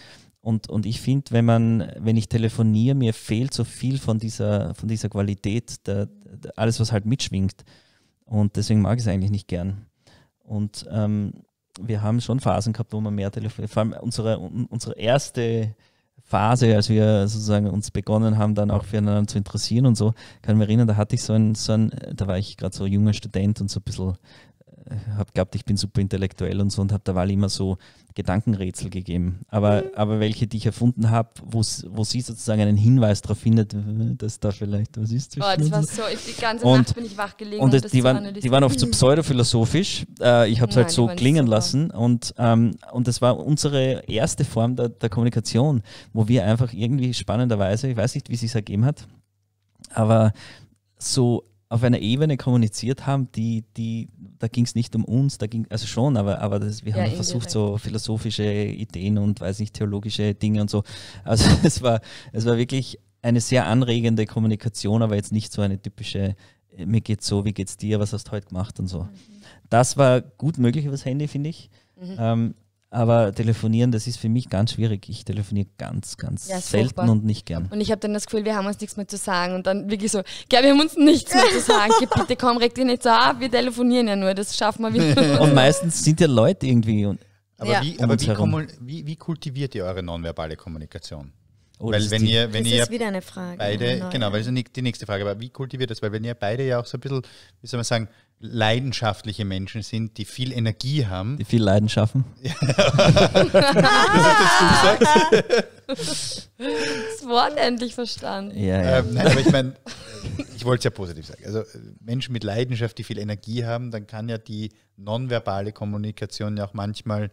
Und, und ich finde, wenn man, wenn ich telefoniere, mir fehlt so viel von dieser, von dieser Qualität, der, der, alles, was halt mitschwingt. Und deswegen mag ich es eigentlich nicht gern. Und ähm, wir haben schon Phasen gehabt, wo man mehr telefoniert. Vor allem unsere, unsere erste Phase, als wir sozusagen uns begonnen haben, dann auch füreinander zu interessieren und so, kann ich mich erinnern, da hatte ich so ein, so ein da war ich gerade so junger Student und so ein bisschen habe geglaubt, ich bin super intellektuell und so und habe der Wally immer so Gedankenrätsel gegeben. Aber, mhm. aber welche, die ich erfunden habe, wo, wo sie sozusagen einen Hinweis darauf findet, dass da vielleicht was ist. Boah, das war so, ich, die ganze und, Nacht bin ich wach gelegen. Und, und das, die, waren, die waren oft so pseudophilosophisch. Äh, ich habe es halt so klingen super. lassen. Und, ähm, und das war unsere erste Form der, der Kommunikation, wo wir einfach irgendwie spannenderweise, ich weiß nicht, wie es sich ergeben hat, aber so auf einer Ebene kommuniziert haben, die, die, da ging es nicht um uns, da ging also schon, aber, aber das, wir ja, haben versucht, so philosophische Ideen und weiß nicht, theologische Dinge und so. Also es war, es war wirklich eine sehr anregende Kommunikation, aber jetzt nicht so eine typische, äh, mir geht's so, wie geht's dir, was hast du heute gemacht und so. Mhm. Das war gut möglich übers Handy, finde ich. Mhm. Ähm, aber telefonieren, das ist für mich ganz schwierig. Ich telefoniere ganz, ganz ja, selten furchtbar. und nicht gern. Und ich habe dann das Gefühl, wir haben uns nichts mehr zu sagen. Und dann wirklich so, gell, wir haben uns nichts mehr zu sagen. Geh, bitte komm, reg dich nicht so ab, wir telefonieren ja nur, das schaffen wir wieder. und meistens sind ja Leute irgendwie. aber, ja. Wie, aber wie, wie, wie kultiviert ihr eure nonverbale Kommunikation? Oder oh, weil wenn die, ihr, wenn das ihr ist wieder eine Frage. Beide, neue. genau, weil das ist die nächste Frage. Aber wie kultiviert das? Weil wenn ihr beide ja auch so ein bisschen, wie soll man sagen, leidenschaftliche Menschen sind, die viel Energie haben. Die viel Leiden schaffen. das hast jetzt du gesagt. das Wort endlich verstanden. Ja, ja. Ähm, nein, aber ich meine, ich wollte es ja positiv sagen. Also äh, Menschen mit Leidenschaft, die viel Energie haben, dann kann ja die nonverbale Kommunikation ja auch manchmal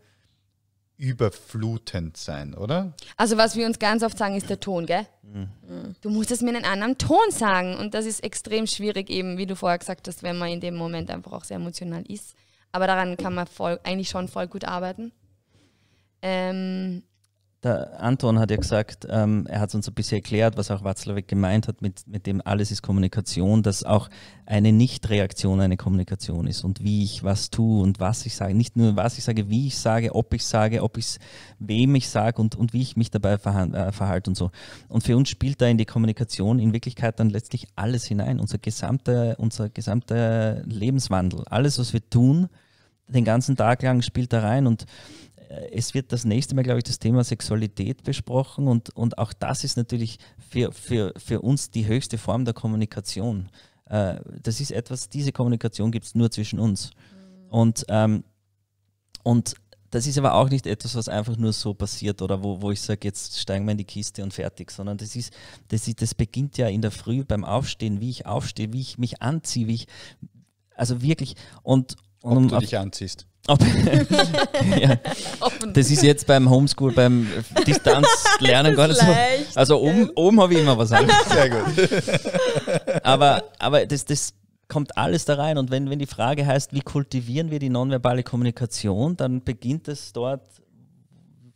überflutend sein, oder? Also was wir uns ganz oft sagen, ist der Ton, gell? Mhm. Du musst es mit einem anderen Ton sagen und das ist extrem schwierig eben, wie du vorher gesagt hast, wenn man in dem Moment einfach auch sehr emotional ist. Aber daran kann man voll, eigentlich schon voll gut arbeiten. Ähm, der Anton hat ja gesagt, ähm, er hat uns ein bisschen erklärt, was auch Watzlawick gemeint hat mit, mit dem alles ist Kommunikation, dass auch eine Nichtreaktion eine Kommunikation ist und wie ich was tue und was ich sage. Nicht nur was ich sage, wie ich sage, ob ich sage, ob ich wem ich sage und, und wie ich mich dabei äh, verhalte und so. Und für uns spielt da in die Kommunikation in Wirklichkeit dann letztlich alles hinein, unser gesamter, unser gesamter Lebenswandel. Alles, was wir tun, den ganzen Tag lang spielt da rein und äh, es wird das nächste Mal, glaube ich, das Thema Sexualität besprochen und, und auch das ist natürlich für, für, für uns die höchste Form der Kommunikation. Äh, das ist etwas, diese Kommunikation gibt es nur zwischen uns. Mhm. Und, ähm, und das ist aber auch nicht etwas, was einfach nur so passiert oder wo, wo ich sage, jetzt steigen wir in die Kiste und fertig, sondern das ist, das ist, das beginnt ja in der Früh beim Aufstehen, wie ich aufstehe, wie ich mich anziehe, wie ich, also wirklich, und, und Ob du dich anziehst. ja. Das ist jetzt beim Homeschool, beim Distanzlernen gar nicht so. Also oben, oben habe ich immer was an. Sehr gut. Aber, aber das, das kommt alles da rein. Und wenn, wenn die Frage heißt, wie kultivieren wir die nonverbale Kommunikation, dann beginnt es dort,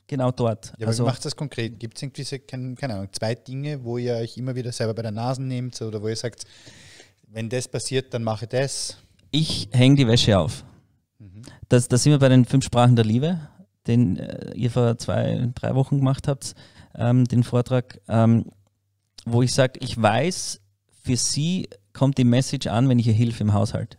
genau dort. Ja, also, macht das konkret? Gibt es irgendwie, keine, keine Ahnung, zwei Dinge, wo ihr euch immer wieder selber bei der Nase nehmt oder wo ihr sagt, wenn das passiert, dann mache ich das? Ich hänge die Wäsche auf. Mhm. Da das sind wir bei den fünf Sprachen der Liebe, den äh, ihr vor zwei, drei Wochen gemacht habt, ähm, den Vortrag, ähm, wo ich sage, ich weiß, für sie kommt die Message an, wenn ich ihr hilfe im Haushalt.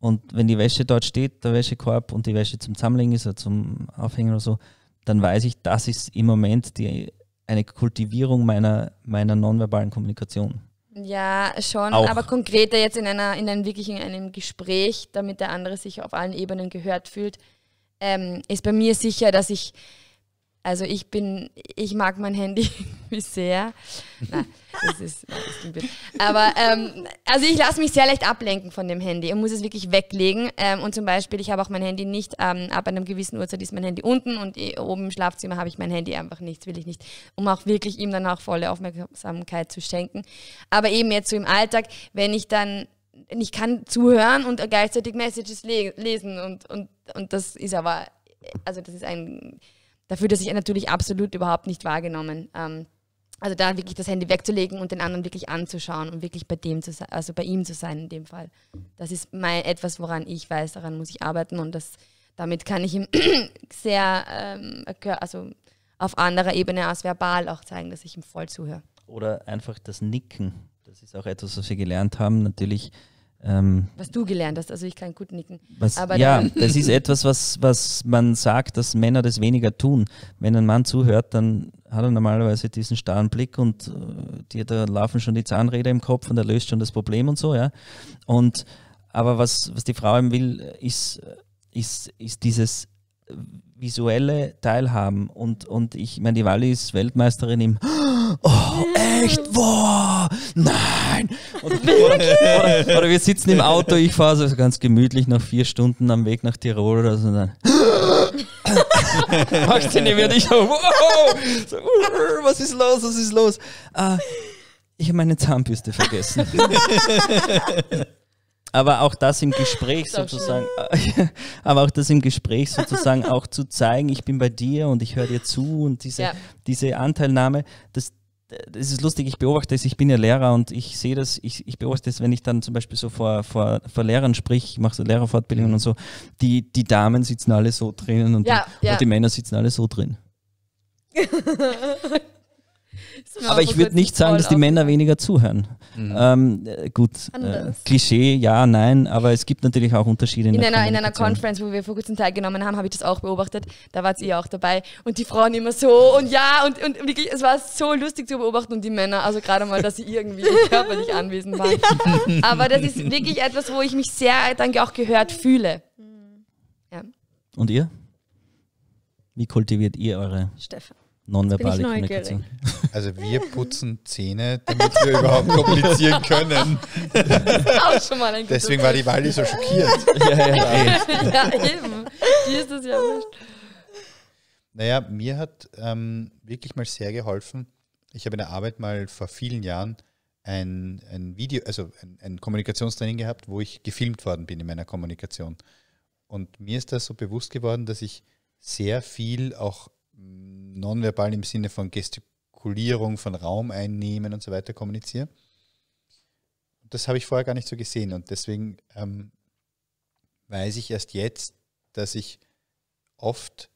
Und wenn die Wäsche dort steht, der Wäschekorb und die Wäsche zum Zusammenlegen ist oder zum Aufhängen oder so, dann weiß ich, das ist im Moment die, eine Kultivierung meiner, meiner nonverbalen Kommunikation. Ja, schon, auch. aber konkreter jetzt in einer, in einem wirklich in einem Gespräch, damit der andere sich auf allen Ebenen gehört fühlt, ähm, ist bei mir sicher, dass ich also ich bin, ich mag mein Handy wie sehr. Nein, das ist, nein, das ist Aber ähm, also ich lasse mich sehr leicht ablenken von dem Handy und muss es wirklich weglegen. Ähm, und zum Beispiel, ich habe auch mein Handy nicht, ähm, ab einer gewissen Uhrzeit ist mein Handy unten und oben im Schlafzimmer habe ich mein Handy einfach nichts, will ich nicht, um auch wirklich ihm dann auch volle Aufmerksamkeit zu schenken. Aber eben jetzt so im Alltag, wenn ich dann ich kann zuhören und gleichzeitig Messages lesen und, und, und das ist aber, also das ist ein da fühlt er sich natürlich absolut überhaupt nicht wahrgenommen. Ähm, also da wirklich das Handy wegzulegen und den anderen wirklich anzuschauen und wirklich bei dem zu sein, also bei ihm zu sein in dem Fall. Das ist mein etwas, woran ich weiß, daran muss ich arbeiten und das, damit kann ich ihm sehr, ähm, also auf anderer Ebene als verbal auch zeigen, dass ich ihm voll zuhöre. Oder einfach das Nicken. Das ist auch etwas, was wir gelernt haben. Natürlich ähm, was du gelernt hast, also ich kann gut nicken. Was, ja, das ist etwas, was, was man sagt, dass Männer das weniger tun. Wenn ein Mann zuhört, dann hat er normalerweise diesen starren Blick und äh, dir, da laufen schon die Zahnräder im Kopf und er löst schon das Problem und so, ja. Und aber was, was die Frau eben will, ist, ist, ist dieses visuelle Teilhaben. Und, und ich meine, die Wally ist Weltmeisterin im Oh, echt? boah, nein. Oder, oder, oder, wir sitzen im Auto, ich fahre so ganz gemütlich nach vier Stunden am Weg nach Tirol oder so. dann machst so, was ist los, was ist los? Uh, ich habe meine Zahnbürste vergessen. aber auch das im Gespräch sozusagen, aber auch das im Gespräch sozusagen auch zu zeigen, ich bin bei dir und ich höre dir zu und diese, ja. diese Anteilnahme, das, das ist lustig, ich beobachte es, ich bin ja Lehrer und ich sehe das, ich, ich beobachte es, wenn ich dann zum Beispiel so vor, vor, vor Lehrern sprich, ich mache so Lehrerfortbildungen und so, die, die Damen sitzen alle so drinnen und, ja, die, ja. und die Männer sitzen alle so drin. Aber ich würde nicht sagen, dass die Männer weniger zuhören. Mhm. Ähm, äh, gut, äh, Klischee, ja, nein, aber es gibt natürlich auch Unterschiede. In, in einer, in einer Conference, wo wir vor kurzem teilgenommen haben, habe ich das auch beobachtet. Da wart ihr auch dabei. Und die Frauen immer so und ja und, und, und es war so lustig zu beobachten und die Männer, also gerade mal, dass sie irgendwie körperlich anwesend waren. Ja. Aber das ist wirklich etwas, wo ich mich sehr dann auch gehört fühle. Mhm. Ja. Und ihr? Wie kultiviert ihr eure Stefan. Nonverbale Kommunikation. Also wir putzen Zähne, damit wir überhaupt kommunizieren können. auch schon mal ein Deswegen war die Waldi so schockiert. ja, ja, ja, eben. Die ist das ja wurscht. Naja, mir hat ähm, wirklich mal sehr geholfen. Ich habe in der Arbeit mal vor vielen Jahren ein, ein Video, also ein, ein Kommunikationstraining gehabt, wo ich gefilmt worden bin in meiner Kommunikation. Und mir ist das so bewusst geworden, dass ich sehr viel auch nonverbal im Sinne von Gestikulierung, von Raum einnehmen und so weiter kommuniziere. Das habe ich vorher gar nicht so gesehen und deswegen ähm, weiß ich erst jetzt, dass ich oft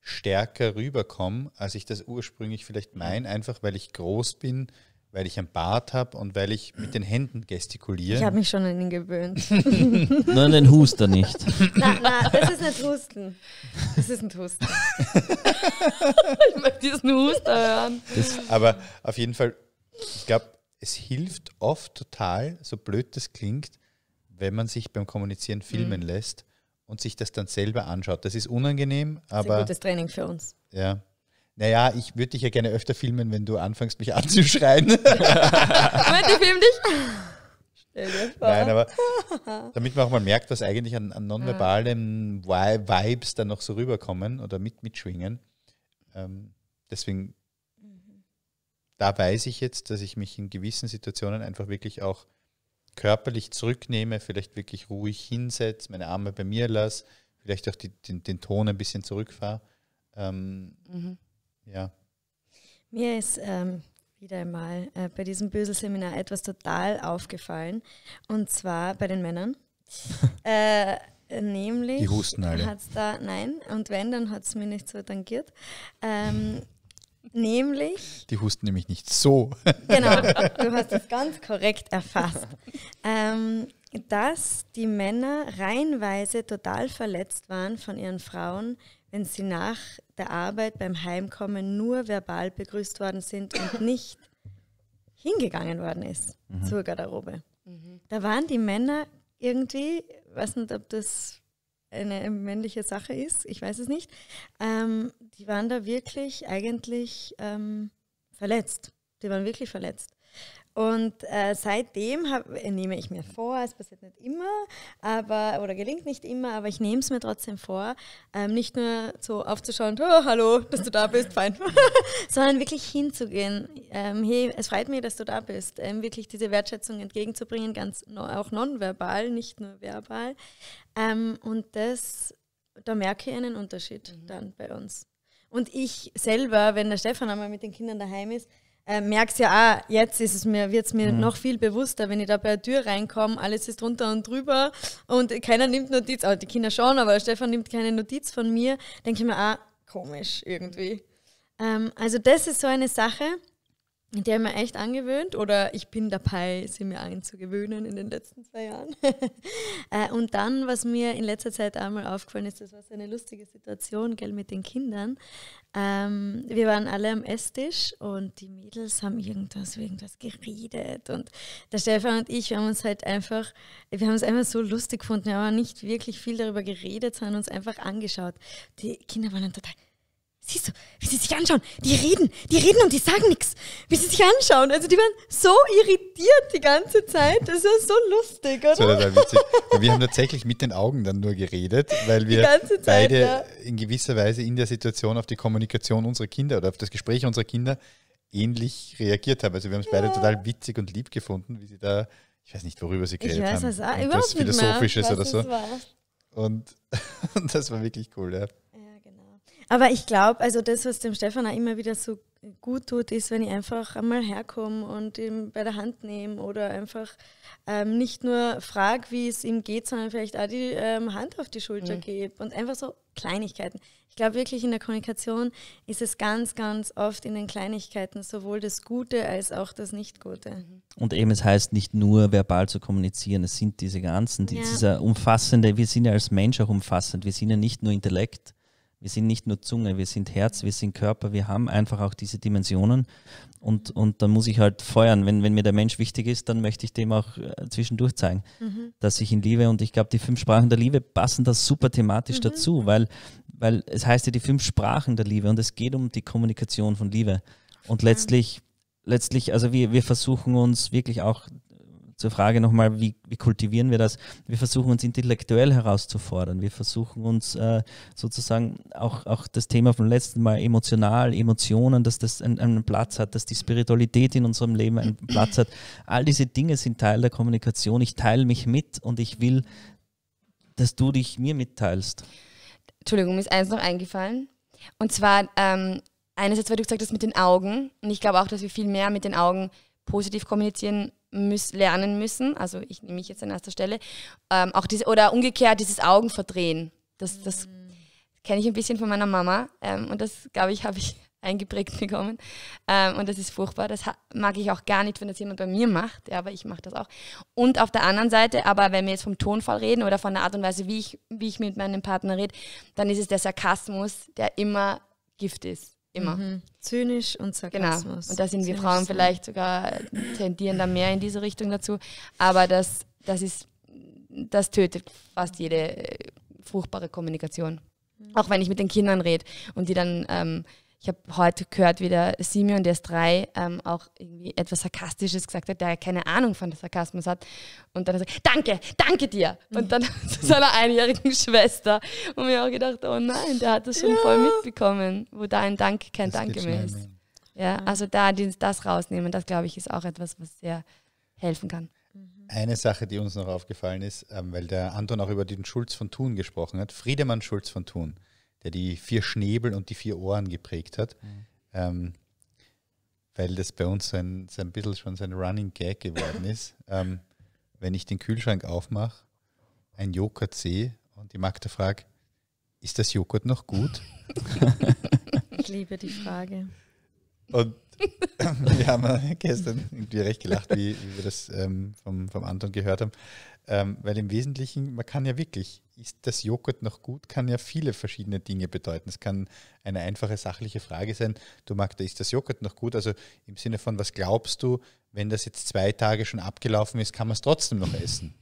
stärker rüberkomme, als ich das ursprünglich vielleicht mhm. meine, einfach weil ich groß bin, weil ich ein Bart habe und weil ich mit den Händen gestikuliere. Ich habe mich schon an ihn gewöhnt. nein, den Huster nicht. Nein, nein, das ist nicht Husten. Das ist ein Husten. ich möchte diesen Huster hören. Das, aber auf jeden Fall, ich glaube, es hilft oft total, so blöd das klingt, wenn man sich beim Kommunizieren mhm. filmen mhm. lässt und sich das dann selber anschaut. Das ist unangenehm, aber. Das ist ein gutes Training für uns. Ja. Naja, ich würde dich ja gerne öfter filmen, wenn du anfängst, mich anzuschreien. Warte, film dich. Nein, aber damit man auch mal merkt, was eigentlich an, an nonverbalen Vibes dann noch so rüberkommen oder mit, mitschwingen. Ähm, deswegen, da weiß ich jetzt, dass ich mich in gewissen Situationen einfach wirklich auch körperlich zurücknehme, vielleicht wirklich ruhig hinsetze, meine Arme bei mir lasse, vielleicht auch die, den, den, Ton ein bisschen zurückfahre. Ähm, mhm. Ja. Mir ist ähm, wieder einmal äh, bei diesem Bösel-Seminar etwas total aufgefallen. Und zwar bei den Männern. äh, nämlich. Die husten alle. Hat's da, nein, und wenn, dann hat es mir nicht so tangiert. Ähm, nämlich. Die husten nämlich nicht so. genau, du hast es ganz korrekt erfasst. Ähm, dass die Männer reihenweise total verletzt waren von ihren Frauen, wenn sie nach der Arbeit beim Heimkommen nur verbal begrüßt worden sind und nicht hingegangen worden ist mhm. zur Garderobe. Mhm. Da waren die Männer irgendwie, weiß nicht, ob das eine männliche Sache ist, ich weiß es nicht, ähm, die waren da wirklich eigentlich ähm, verletzt. Die waren wirklich verletzt. Und äh, seitdem hab, äh, nehme ich mir vor, es passiert nicht immer, aber oder gelingt nicht immer, aber ich nehme es mir trotzdem vor, ähm, nicht nur so aufzuschauen, oh, hallo, dass du da bist, fein, sondern wirklich hinzugehen. Ähm, hey, es freut mich, dass du da bist. Ähm, wirklich diese Wertschätzung entgegenzubringen, ganz auch nonverbal, nicht nur verbal. Ähm, und das, da merke ich einen Unterschied mhm. dann bei uns. Und ich selber, wenn der Stefan einmal mit den Kindern daheim ist, äh, merke es ja auch, jetzt ist es mir, wird es mir mhm. noch viel bewusster, wenn ich da bei der Tür reinkomme, alles ist drunter und drüber und keiner nimmt Notiz, auch die Kinder schon, aber Stefan nimmt keine Notiz von mir, denke ich mir auch, komisch irgendwie. Ähm, also das ist so eine Sache, die haben wir echt angewöhnt oder ich bin dabei, sie mir anzugewöhnen in den letzten zwei Jahren. Äh, und dann, was mir in letzter Zeit einmal aufgefallen ist, das war so eine lustige Situation, gell, mit den Kindern. Ähm, wir waren alle am Esstisch und die Mädels haben irgendwas irgendwas geredet und der Stefan und ich, wir haben uns halt einfach, wir haben es einfach so lustig gefunden, wir haben nicht wirklich viel darüber geredet, sondern uns einfach angeschaut. Die Kinder waren dann total Siehst du, wie sie sich anschauen? Die reden, die reden und die sagen nichts. Wie sie sich anschauen. Also die waren so irritiert die ganze Zeit. Das war so lustig, oder? das war witzig. wir haben tatsächlich mit den Augen dann nur geredet, weil wir Zeit, beide ja. in gewisser Weise in der Situation auf die Kommunikation unserer Kinder oder auf das Gespräch unserer Kinder ähnlich reagiert haben. Also wir haben es ja. beide total witzig und lieb gefunden, wie sie da, ich weiß nicht, worüber sie geredet ich weiß, haben. Was, überhaupt was Philosophisches mehr, was oder so. War. Und, und das war wirklich cool, ja. Aber ich glaube, also das, was dem Stefan auch immer wieder so gut tut, ist, wenn ich einfach einmal herkomme und ihm bei der Hand nehme oder einfach ähm, nicht nur frage, wie es ihm geht, sondern vielleicht auch die ähm, Hand auf die Schulter mhm. gebe und einfach so Kleinigkeiten. Ich glaube wirklich, in der Kommunikation ist es ganz, ganz oft in den Kleinigkeiten sowohl das Gute als auch das Nicht-Gute. Mhm. Und eben, es heißt nicht nur verbal zu kommunizieren, es sind diese ganzen, ja. dieser umfassende, wir sind ja als Mensch auch umfassend, wir sind ja nicht nur Intellekt, wir sind nicht nur Zunge, wir sind Herz, wir sind Körper, wir haben einfach auch diese Dimensionen. Und, und dann muss ich halt feuern. Wenn, wenn mir der Mensch wichtig ist, dann möchte ich dem auch äh, zwischendurch zeigen, mhm. dass ich ihn liebe. Und ich glaube, die fünf Sprachen der Liebe passen da super thematisch mhm. dazu, weil, weil es heißt ja die fünf Sprachen der Liebe und es geht um die Kommunikation von Liebe. Und letztlich, letztlich, also wir, wir versuchen uns wirklich auch zur Frage nochmal, wie, wie kultivieren wir das? Wir versuchen uns intellektuell herauszufordern. Wir versuchen uns äh, sozusagen auch, auch das Thema vom letzten Mal emotional, Emotionen, dass das einen, einen Platz hat, dass die Spiritualität in unserem Leben einen Platz hat. All diese Dinge sind Teil der Kommunikation. Ich teile mich mit und ich will, dass du dich mir mitteilst. Entschuldigung, mir ist eins noch eingefallen. Und zwar, ähm, einerseits, weil du gesagt hast, mit den Augen. Und ich glaube auch, dass wir viel mehr mit den Augen positiv kommunizieren müß, lernen müssen, also ich nehme mich jetzt an erster Stelle, ähm, auch diese, oder umgekehrt dieses Augenverdrehen. Das, das kenne ich ein bisschen von meiner Mama ähm, und das, glaube ich, habe ich eingeprägt bekommen. Ähm, und das ist furchtbar. Das mag ich auch gar nicht, wenn das jemand bei mir macht, ja, aber ich mache das auch. Und auf der anderen Seite, aber wenn wir jetzt vom Tonfall reden oder von der Art und Weise, wie ich, wie ich mit meinem Partner rede, dann ist es der Sarkasmus, der immer Gift ist. Immer. Mhm. Zynisch und genau. Sarkasmus. Genau. Und da sind Zynisch wir Frauen vielleicht sogar, tendieren da mehr in diese Richtung dazu. Aber das, das ist, das tötet fast jede äh, fruchtbare Kommunikation. Mhm. Auch wenn ich mit den Kindern rede und die dann ähm, ich habe heute gehört, wie der Simeon, der ist drei, ähm, auch irgendwie etwas Sarkastisches gesagt hat, der keine Ahnung von Sarkasmus hat. Und dann hat er gesagt, danke, danke dir. Und dann zu seiner einjährigen Schwester. Und mir auch gedacht, oh nein, der hat das schon ja. voll mitbekommen, wo da ein Danke kein das Danke mehr ist. Ne? Ja, also da das rausnehmen, das glaube ich ist auch etwas, was sehr helfen kann. Mhm. Eine Sache, die uns noch aufgefallen ist, ähm, weil der Anton auch über den Schulz von Thun gesprochen hat, Friedemann Schulz von Thun der die vier Schnäbel und die vier Ohren geprägt hat. Mhm. Ähm, weil das bei uns so ein, so ein bisschen schon so ein Running Gag geworden ist. ähm, wenn ich den Kühlschrank aufmache, ein Joghurt sehe und die Magda fragt, ist das Joghurt noch gut? ich liebe die Frage. Und wir haben gestern irgendwie recht gelacht, wie, wie wir das ähm, vom, vom Anton gehört haben. Ähm, weil im Wesentlichen, man kann ja wirklich, ist das Joghurt noch gut, kann ja viele verschiedene Dinge bedeuten. Es kann eine einfache sachliche Frage sein, du magst, ist das Joghurt noch gut? Also im Sinne von, was glaubst du, wenn das jetzt zwei Tage schon abgelaufen ist, kann man es trotzdem noch essen?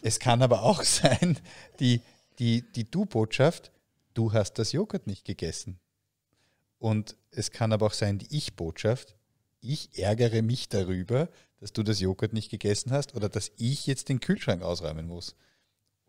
es kann aber auch sein, die, die, die Du-Botschaft, du hast das Joghurt nicht gegessen. Und es kann aber auch sein, die Ich-Botschaft, ich ärgere mich darüber, dass du das Joghurt nicht gegessen hast oder dass ich jetzt den Kühlschrank ausräumen muss.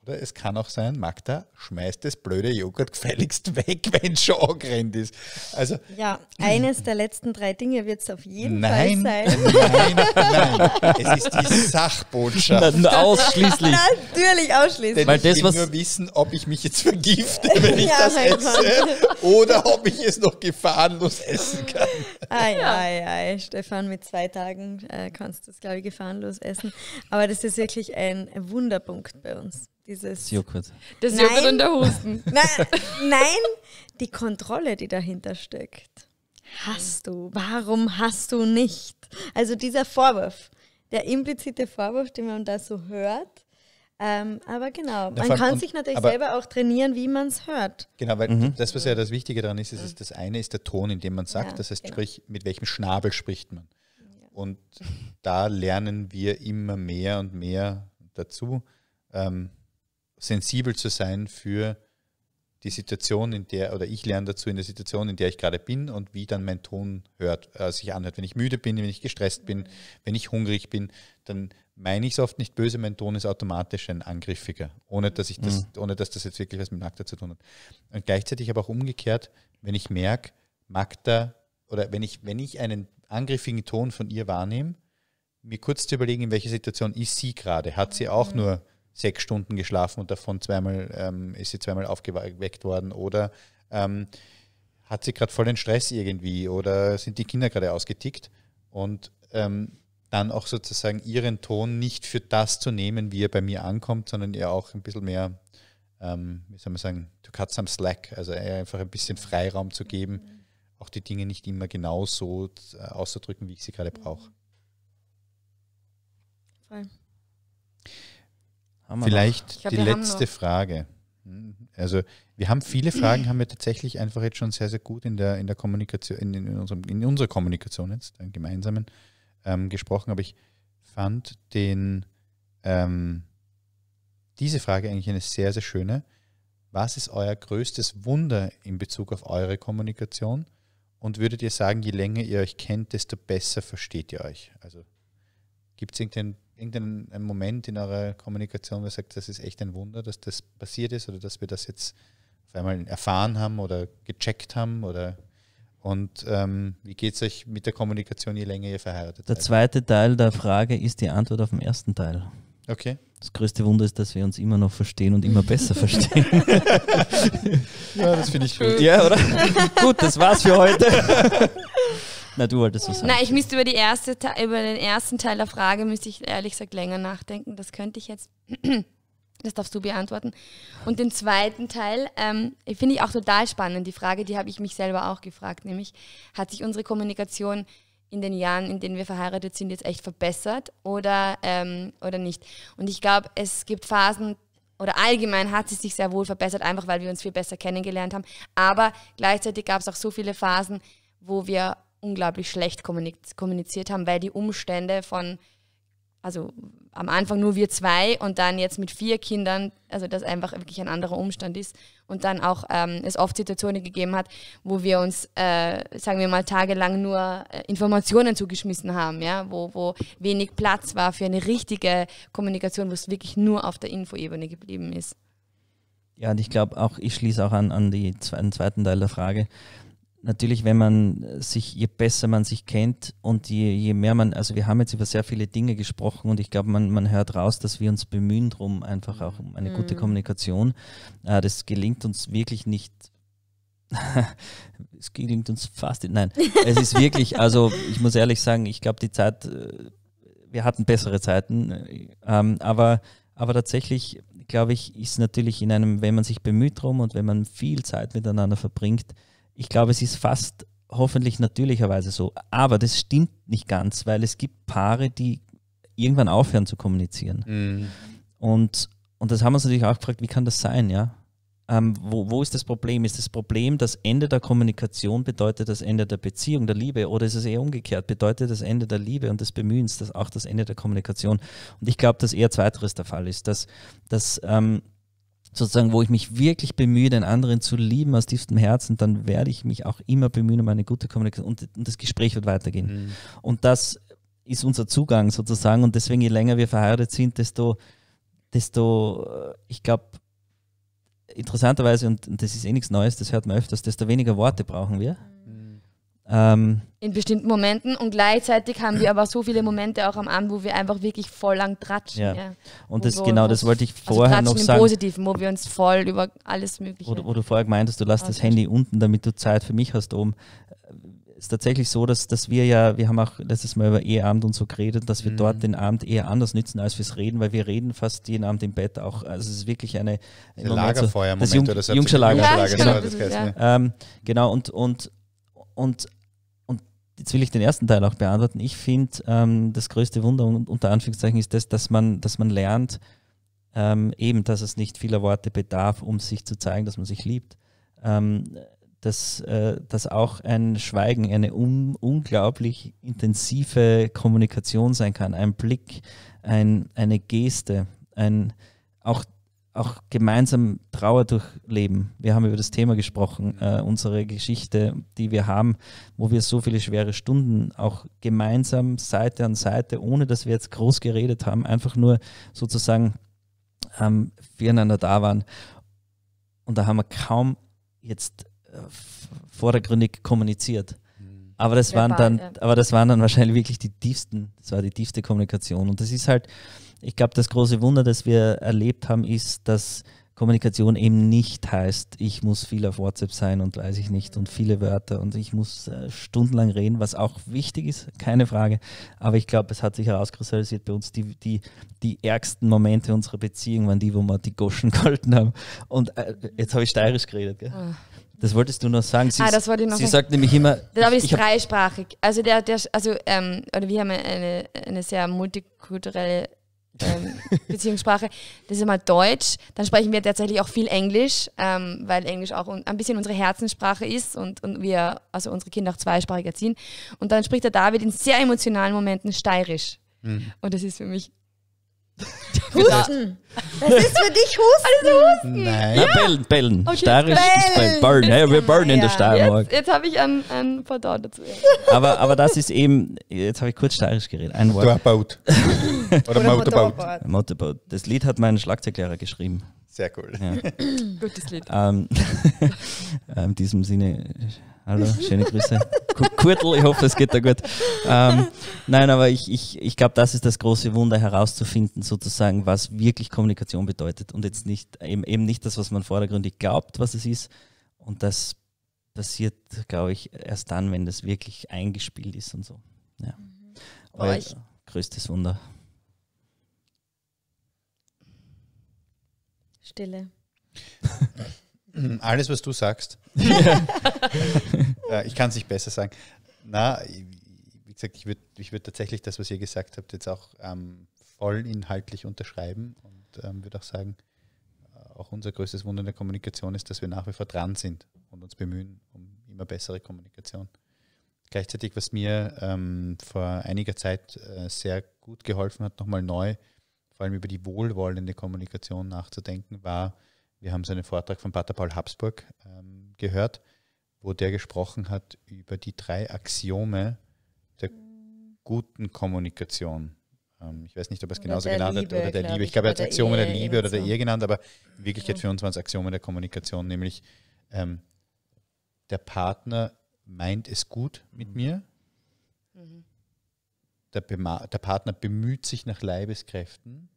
Oder es kann auch sein, Magda, schmeißt das blöde Joghurt gefälligst weg, wenn es schon angerannt ist. Also, ja, eines der letzten drei Dinge wird es auf jeden nein, Fall sein. Nein, nein, es ist die Sachbotschaft. Na, ausschließlich. Natürlich, ausschließlich. Denn ich das, will was nur wissen, ob ich mich jetzt vergifte, wenn ich ja, das esse, oder ob ich es noch gefahrenlos essen kann. Ei, ja. ei, ei, Stefan, mit zwei Tagen äh, kannst du es, glaube ich, gefahrenlos essen. Aber das ist wirklich ein Wunderpunkt bei uns. Dieses das Joghurt. nein, und der Husten. Na, nein, die Kontrolle, die dahinter steckt. Hast du? Warum hast du nicht? Also dieser Vorwurf, der implizite Vorwurf, den man da so hört. Ähm, aber genau, man kann sich natürlich selber auch trainieren, wie man es hört. Genau, weil mhm. das, was ja das Wichtige daran ist, ist, mhm. ist, das eine ist der Ton, in dem man sagt, ja, das heißt, genau. sprich, mit welchem Schnabel spricht man. Und da lernen wir immer mehr und mehr dazu. Ähm, sensibel zu sein für die Situation, in der, oder ich lerne dazu in der Situation, in der ich gerade bin und wie dann mein Ton hört, äh, sich anhört. Wenn ich müde bin, wenn ich gestresst bin, wenn ich hungrig bin, dann meine ich es oft nicht böse, mein Ton ist automatisch ein angriffiger, ohne dass ich das, mhm. ohne dass das jetzt wirklich was mit Magda zu tun hat. Und gleichzeitig aber auch umgekehrt, wenn ich merke, Magda, oder wenn ich, wenn ich einen angriffigen Ton von ihr wahrnehme, mir kurz zu überlegen, in welcher Situation ist sie gerade. Hat sie auch mhm. nur sechs Stunden geschlafen und davon zweimal ähm, ist sie zweimal aufgeweckt worden oder ähm, hat sie gerade voll den Stress irgendwie oder sind die Kinder gerade ausgetickt und ähm, dann auch sozusagen ihren Ton nicht für das zu nehmen, wie er bei mir ankommt, sondern ihr auch ein bisschen mehr, ähm, wie soll man sagen, to cut some slack, also einfach ein bisschen Freiraum zu geben, mhm. auch die Dinge nicht immer genau so äh, auszudrücken, wie ich sie gerade brauche. Voll. Vielleicht glaub, die letzte Frage. Hm. Also wir haben viele Fragen, haben wir tatsächlich einfach jetzt schon sehr, sehr gut in der, in der Kommunikation, in, in, unserem, in unserer Kommunikation jetzt, dann äh, gemeinsamen, ähm, gesprochen. Aber ich fand den, ähm, diese Frage eigentlich eine sehr, sehr schöne. Was ist euer größtes Wunder in Bezug auf eure Kommunikation? Und würdet ihr sagen, je länger ihr euch kennt, desto besser versteht ihr euch? Also gibt es irgendeinen irgendeinen Moment in eurer Kommunikation, wo ihr sagt, das ist echt ein Wunder, dass das passiert ist oder dass wir das jetzt auf einmal erfahren haben oder gecheckt haben oder und ähm, wie geht es euch mit der Kommunikation, je länger ihr verheiratet seid? Der zweite Teil der Frage ist die Antwort auf den ersten Teil. Okay. Das größte Wunder ist, dass wir uns immer noch verstehen und immer besser verstehen. ja, das finde ich gut. Ja, oder? gut, das war's für heute. Na, du wolltest was sagen. Nein, ich müsste über, die erste, über den ersten Teil der Frage, müsste ich ehrlich gesagt länger nachdenken. Das könnte ich jetzt, das darfst du beantworten. Und den zweiten Teil ähm, finde ich auch total spannend. Die Frage, die habe ich mich selber auch gefragt, nämlich hat sich unsere Kommunikation in den Jahren, in denen wir verheiratet sind, jetzt echt verbessert oder, ähm, oder nicht? Und ich glaube, es gibt Phasen, oder allgemein hat sie sich sehr wohl verbessert, einfach weil wir uns viel besser kennengelernt haben. Aber gleichzeitig gab es auch so viele Phasen, wo wir unglaublich schlecht kommuniziert haben, weil die Umstände von, also am Anfang nur wir zwei und dann jetzt mit vier Kindern, also das einfach wirklich ein anderer Umstand ist und dann auch ähm, es oft Situationen gegeben hat, wo wir uns, äh, sagen wir mal, tagelang nur äh, Informationen zugeschmissen haben, ja, wo, wo wenig Platz war für eine richtige Kommunikation, wo es wirklich nur auf der Infoebene geblieben ist. Ja, und ich glaube auch, ich schließe auch an, an die, den zweiten Teil der Frage natürlich, wenn man äh, sich, je besser man sich kennt und je, je mehr man, also wir haben jetzt über sehr viele Dinge gesprochen und ich glaube, man, man hört raus, dass wir uns bemühen darum, einfach auch um eine mhm. gute Kommunikation. Äh, das gelingt uns wirklich nicht. es gelingt uns fast, nein, es ist wirklich, also ich muss ehrlich sagen, ich glaube, die Zeit, äh, wir hatten bessere Zeiten, ähm, aber, aber tatsächlich, glaube ich, ist natürlich in einem, wenn man sich bemüht drum und wenn man viel Zeit miteinander verbringt, ich glaube, es ist fast hoffentlich natürlicherweise so. Aber das stimmt nicht ganz, weil es gibt Paare, die irgendwann aufhören zu kommunizieren. Mhm. Und, und das haben wir uns natürlich auch gefragt, wie kann das sein, ja? Ähm, wo, wo ist das Problem? Ist das Problem, das Ende der Kommunikation bedeutet das Ende der Beziehung, der Liebe? Oder ist es eher umgekehrt? Bedeutet das Ende der Liebe und des Bemühens das auch das Ende der Kommunikation? Und ich glaube, dass eher zweiteres der Fall ist, dass, dass ähm, sozusagen, wo ich mich wirklich bemühe, den anderen zu lieben aus tiefstem Herzen, dann werde ich mich auch immer bemühen um eine gute Kommunikation und, und das Gespräch wird weitergehen. Mhm. Und das ist unser Zugang sozusagen und deswegen, je länger wir verheiratet sind, desto, desto äh, ich glaube, interessanterweise, und das ist eh nichts Neues, das hört man öfters, desto weniger Worte brauchen wir. Ähm, in bestimmten Momenten und gleichzeitig haben wir aber so viele Momente auch am Abend, wo wir einfach wirklich voll lang tratschen. Ja. Ja. Und das genau, das wollte ich also vorher also noch im sagen. im Positiven, wo wir uns voll über alles Mögliche. Wo, du, wo du vorher gemeint hast, du lässt das Handy unten, damit du Zeit für mich hast oben. Es Ist tatsächlich so, dass, dass wir ja, wir haben auch letztes Mal über Eheabend und so geredet, dass wir mhm. dort den Abend eher anders nützen als fürs Reden, weil wir reden fast jeden Abend im Bett auch. Also es ist wirklich eine. So, Lagerfeuer-Moment. Das Jung, Jungscher Lager. Ja, Lager. Genau, das ja. ähm, genau, und, und, und jetzt will ich den ersten Teil auch beantworten. Ich finde, ähm, das größte Wunder unter Anführungszeichen ist das, dass man, dass man lernt, ähm, eben, dass es nicht vieler Worte bedarf, um sich zu zeigen, dass man sich liebt. Ähm, dass, äh, dass auch ein Schweigen eine un unglaublich intensive Kommunikation sein kann. Ein Blick, ein, eine Geste, ein, auch auch gemeinsam Trauer durchleben. Wir haben über das Thema gesprochen, äh, unsere Geschichte, die wir haben, wo wir so viele schwere Stunden auch gemeinsam Seite an Seite, ohne dass wir jetzt groß geredet haben, einfach nur sozusagen ähm, füreinander da waren. Und da haben wir kaum jetzt äh, vordergründig kommuniziert. Hm. Aber das, waren dann, aber das waren dann wahrscheinlich wirklich die tiefsten, das war die tiefste Kommunikation. Und das ist halt, ich glaube, das große Wunder, das wir erlebt haben, ist, dass Kommunikation eben nicht heißt, ich muss viel auf WhatsApp sein und weiß ich nicht und viele Wörter und ich muss äh, stundenlang reden, was auch wichtig ist, keine Frage. Aber ich glaube, es hat sich herauskristallisiert bei uns, die, die, die ärgsten Momente unserer Beziehung waren die, wo wir die Goschen gehalten haben. Und äh, jetzt habe ich steirisch geredet. Gell? Oh. Das wolltest du noch sagen. Sie, ah, das wollte ich noch sie sagen. sagt nämlich immer. Da habe ich dreisprachig. Also, der, der, also ähm, oder wir haben eine, eine sehr multikulturelle ähm, Beziehungssprache, das ist einmal Deutsch. Dann sprechen wir tatsächlich auch viel Englisch, ähm, weil Englisch auch ein bisschen unsere Herzenssprache ist und, und wir, also unsere Kinder auch zweisprachig erziehen. Und dann spricht der David in sehr emotionalen Momenten steirisch. Mhm. Und das ist für mich Husten. Das ist für dich Husten. Also Husten. Nein. Ja. bellen, bellen. Okay, oh, ist bellen. Burn. Hey, wir burn ja. in der Steiermark. Jetzt, jetzt habe ich ein, einen Pardon dazu. Aber, aber das ist eben, jetzt habe ich kurz steirisch geredet. Ein Wort. Motorboot. Oder, Oder Motorboot. Das Lied hat mein Schlagzeuglehrer geschrieben. Sehr cool. Ja. Gutes Lied. Ähm, ähm in diesem Sinne Hallo, schöne Grüße. Kurtel, ich hoffe, es geht da gut. Ähm, nein, aber ich, ich, ich glaube, das ist das große Wunder, herauszufinden, sozusagen, was wirklich Kommunikation bedeutet und jetzt nicht eben, eben nicht das, was man vordergründig glaubt, was es ist. Und das passiert, glaube ich, erst dann, wenn das wirklich eingespielt ist und so. Ja. Euer mhm. größtes Wunder. Stille. Hm, alles, was du sagst. ich kann es nicht besser sagen. Na, wie gesagt, ich würde ich würd tatsächlich das, was ihr gesagt habt, jetzt auch ähm, voll inhaltlich unterschreiben und ähm, würde auch sagen, äh, auch unser größtes Wunder in der Kommunikation ist, dass wir nach wie vor dran sind und uns bemühen um immer bessere Kommunikation. Gleichzeitig, was mir ähm, vor einiger Zeit äh, sehr gut geholfen hat, nochmal neu, vor allem über die wohlwollende Kommunikation nachzudenken, war, wir haben seinen Vortrag von Pater Paul Habsburg ähm, gehört, wo der gesprochen hat über die drei Axiome der guten Kommunikation. Ähm, ich weiß nicht, ob er es genauso genannt Liebe, hat oder der Liebe. Ich, ich glaube, er hat Axiome der, Liebe oder der Ehe genannt, aber in Wirklichkeit für uns waren es Axiome der Kommunikation, nämlich ähm, der Partner meint es gut mit mhm. mir. Mhm. Der, der, Partner bemüht sich nach Leibeskräften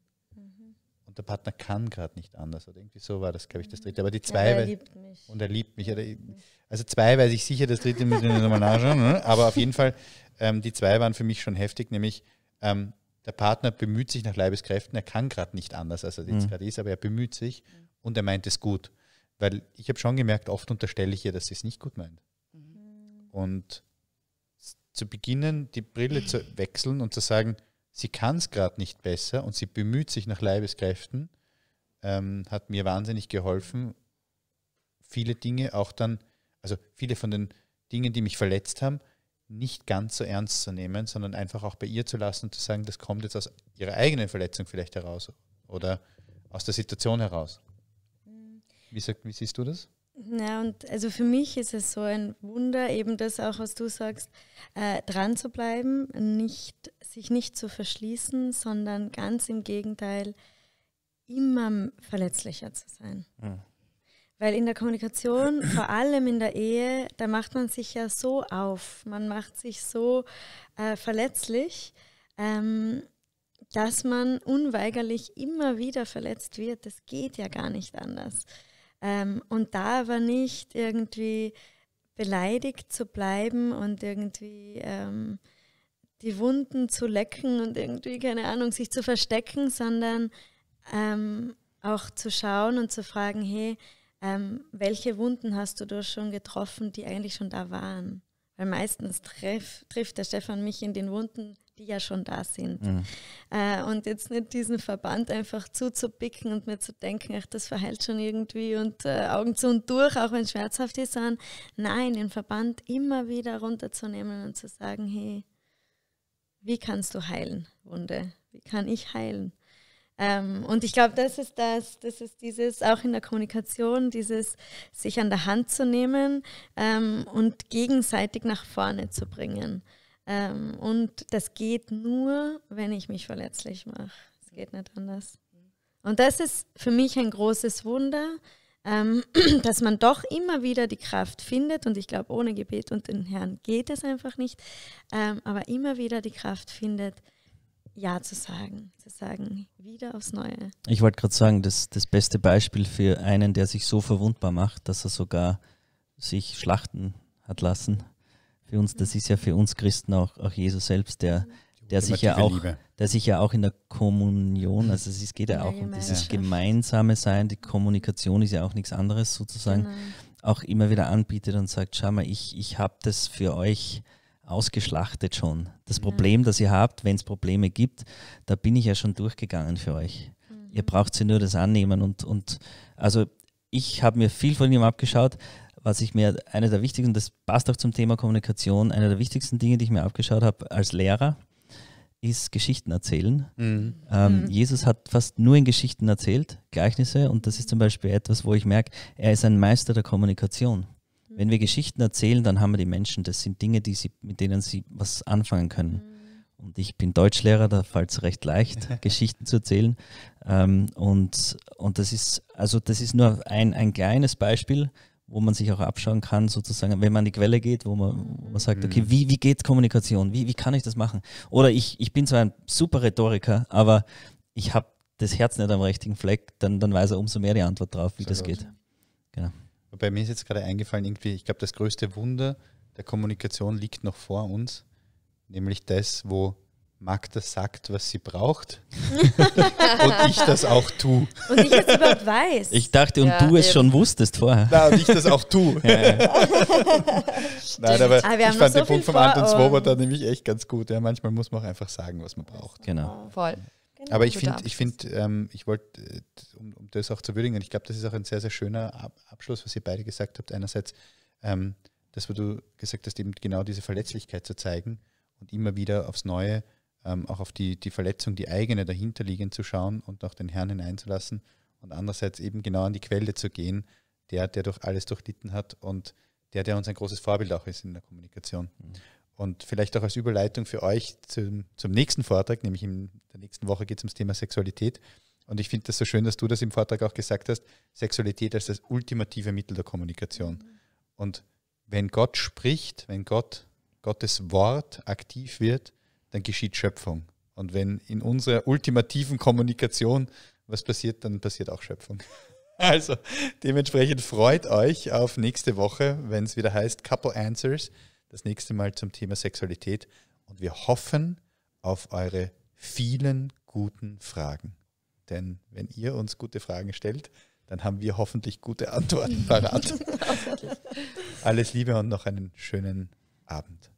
und der Partner kann gerade nicht anders. Oder also irgendwie so war das, glaube ich, das dritte. Mhm. Aber die zwei. Ja, er liebt mich. Und er liebt mich. Also, mhm. also zwei weiß ich sicher, das dritte müssen wir nochmal nachschauen. Ne? Aber auf jeden Fall, ähm, die zwei waren für mich schon heftig, nämlich ähm, der Partner bemüht sich nach Leibeskräften, er kann gerade nicht anders, als er jetzt mhm. gerade ist, aber er bemüht sich mhm. und er meint es gut. Weil ich habe schon gemerkt, oft unterstelle ich ihr, dass sie es nicht gut meint. Mhm. Und zu beginnen, die Brille zu wechseln und zu sagen, sie kann es gerade nicht besser und sie bemüht sich nach Leibeskräften, ähm, hat mir wahnsinnig geholfen, viele Dinge auch dann, also viele von den Dingen, die mich verletzt haben, nicht ganz so ernst zu nehmen, sondern einfach auch bei ihr zu lassen und zu sagen, das kommt jetzt aus ihrer eigenen Verletzung vielleicht heraus oder aus der Situation heraus. Mhm. Wie, sagt, wie siehst du das? Ja, und also für mich ist es so ein Wunder, eben das auch, was du sagst, äh, dran zu bleiben, nicht, sich nicht zu verschließen, sondern ganz im Gegenteil immer verletzlicher zu sein. Ja. Mhm. Weil in der Kommunikation, vor allem in der Ehe, da macht man sich ja so auf, man macht sich so äh, verletzlich, ähm, dass man unweigerlich immer wieder verletzt wird. Das geht ja gar nicht anders. Ähm, und da aber nicht irgendwie beleidigt zu bleiben und irgendwie ähm, die Wunden zu lecken und irgendwie, keine Ahnung, sich zu verstecken, sondern ähm, auch zu schauen und zu fragen, hey, ähm, welche Wunden hast du doch schon getroffen, die eigentlich schon da waren? Weil meistens treff, trifft der Stefan mich in den Wunden, die ja schon da sind. Mhm. Äh, und jetzt nicht diesen Verband einfach zuzupicken und mir zu denken, ach, das verheilt schon irgendwie und äh, Augen zu und durch, auch wenn schmerzhaft die sind. Nein, den Verband immer wieder runterzunehmen und zu sagen, hey, wie kannst du heilen, Wunde? Wie kann ich heilen? Ähm, und ich glaube, das ist das, das ist dieses, auch in der Kommunikation, dieses sich an der Hand zu nehmen ähm, und gegenseitig nach vorne zu bringen. Ähm, und das geht nur, wenn ich mich verletzlich mache. Es geht nicht anders. Und das ist für mich ein großes Wunder, ähm, dass man doch immer wieder die Kraft findet. Und ich glaube, ohne Gebet und den Herrn geht es einfach nicht. Ähm, aber immer wieder die Kraft findet, ja zu sagen, zu sagen, wieder aufs Neue. Ich wollte gerade sagen, das, das beste Beispiel für einen, der sich so verwundbar macht, dass er sogar sich schlachten hat lassen, für uns, das ist ja für uns Christen auch, auch Jesus selbst, der, der, sich ja auch, Liebe. der sich ja auch in der Kommunion, also es geht ja auch um dieses gemeinsame Sein, die Kommunikation ist ja auch nichts anderes sozusagen, genau. auch immer wieder anbietet und sagt, schau mal, ich, ich habe das für euch ausgeschlachtet schon. Das ja. Problem, das ihr habt, wenn es Probleme gibt, da bin ich ja schon durchgegangen für euch. Mhm. Ihr braucht sie nur das annehmen und, und also ich habe mir viel von ihm abgeschaut, was ich mir, eine der wichtigsten, das passt auch zum Thema Kommunikation, eine der wichtigsten Dinge, die ich mir abgeschaut habe als Lehrer, ist Geschichten erzählen. Mhm. Ähm, mhm. Jesus hat fast nur in Geschichten erzählt, Gleichnisse, und das ist zum Beispiel etwas, wo ich merke, er ist ein Meister der Kommunikation. Mhm. Wenn wir Geschichten erzählen, dann haben wir die Menschen. Das sind Dinge, die sie, mit denen sie was anfangen können. Mhm. Und ich bin Deutschlehrer, da fällt es recht leicht, Geschichten zu erzählen. Ähm, und, und das ist, also das ist nur ein, ein kleines Beispiel, wo man sich auch abschauen kann, sozusagen, wenn man an die Quelle geht, wo man, wo man sagt, okay, mhm. wie, wie geht Kommunikation? Wie, wie kann ich das machen? Oder ich, ich bin zwar ein super Rhetoriker, aber ich habe das Herz nicht am richtigen Fleck, dann, dann weiß er umso mehr die Antwort drauf, wie so das gut. geht. Genau. Bei mir ist jetzt gerade eingefallen, irgendwie, ich glaube, das größte Wunder der Kommunikation liegt noch vor uns, nämlich das, wo Magda sagt, was sie braucht und ich das auch tue. Und ich das überhaupt weiß. Ich dachte, und ja, du es eben. schon wusstest vorher. Nein, und ich das auch tue. Ja, Nein, aber, aber ah, ich fand so den Punkt von Anton Swoboda nämlich echt ganz gut. Ja, manchmal muss man auch einfach sagen, was man braucht. Genau. Voll. Genau, aber ich finde, ich, find, ähm, ich wollte, äh, um, um, das auch zu würdigen, ich glaube, das ist auch ein sehr, sehr schöner Ab Abschluss, was ihr beide gesagt habt. Einerseits, ähm, das, was du gesagt hast, eben genau diese Verletzlichkeit zu zeigen und immer wieder aufs Neue ähm, auch auf die, die Verletzung, die eigene dahinterliegend zu schauen und auch den Herrn hineinzulassen und andererseits eben genau an die Quelle zu gehen, der, der durch alles durchlitten hat und der, der uns ein großes Vorbild auch ist in der Kommunikation. Mhm. Und vielleicht auch als Überleitung für euch zum, zum nächsten Vortrag, nämlich in der nächsten Woche geht es ums Thema Sexualität. Und ich finde das so schön, dass du das im Vortrag auch gesagt hast, Sexualität als das ultimative Mittel der Kommunikation. Mhm. Und wenn Gott spricht, wenn Gott Gottes Wort aktiv wird, dann geschieht Schöpfung. Und wenn in unserer ultimativen Kommunikation was passiert, dann passiert auch Schöpfung. Also dementsprechend freut euch auf nächste Woche, wenn es wieder heißt Couple Answers, das nächste Mal zum Thema Sexualität. Und wir hoffen auf eure vielen guten Fragen. Denn wenn ihr uns gute Fragen stellt, dann haben wir hoffentlich gute Antworten parat. Alles Liebe und noch einen schönen Abend.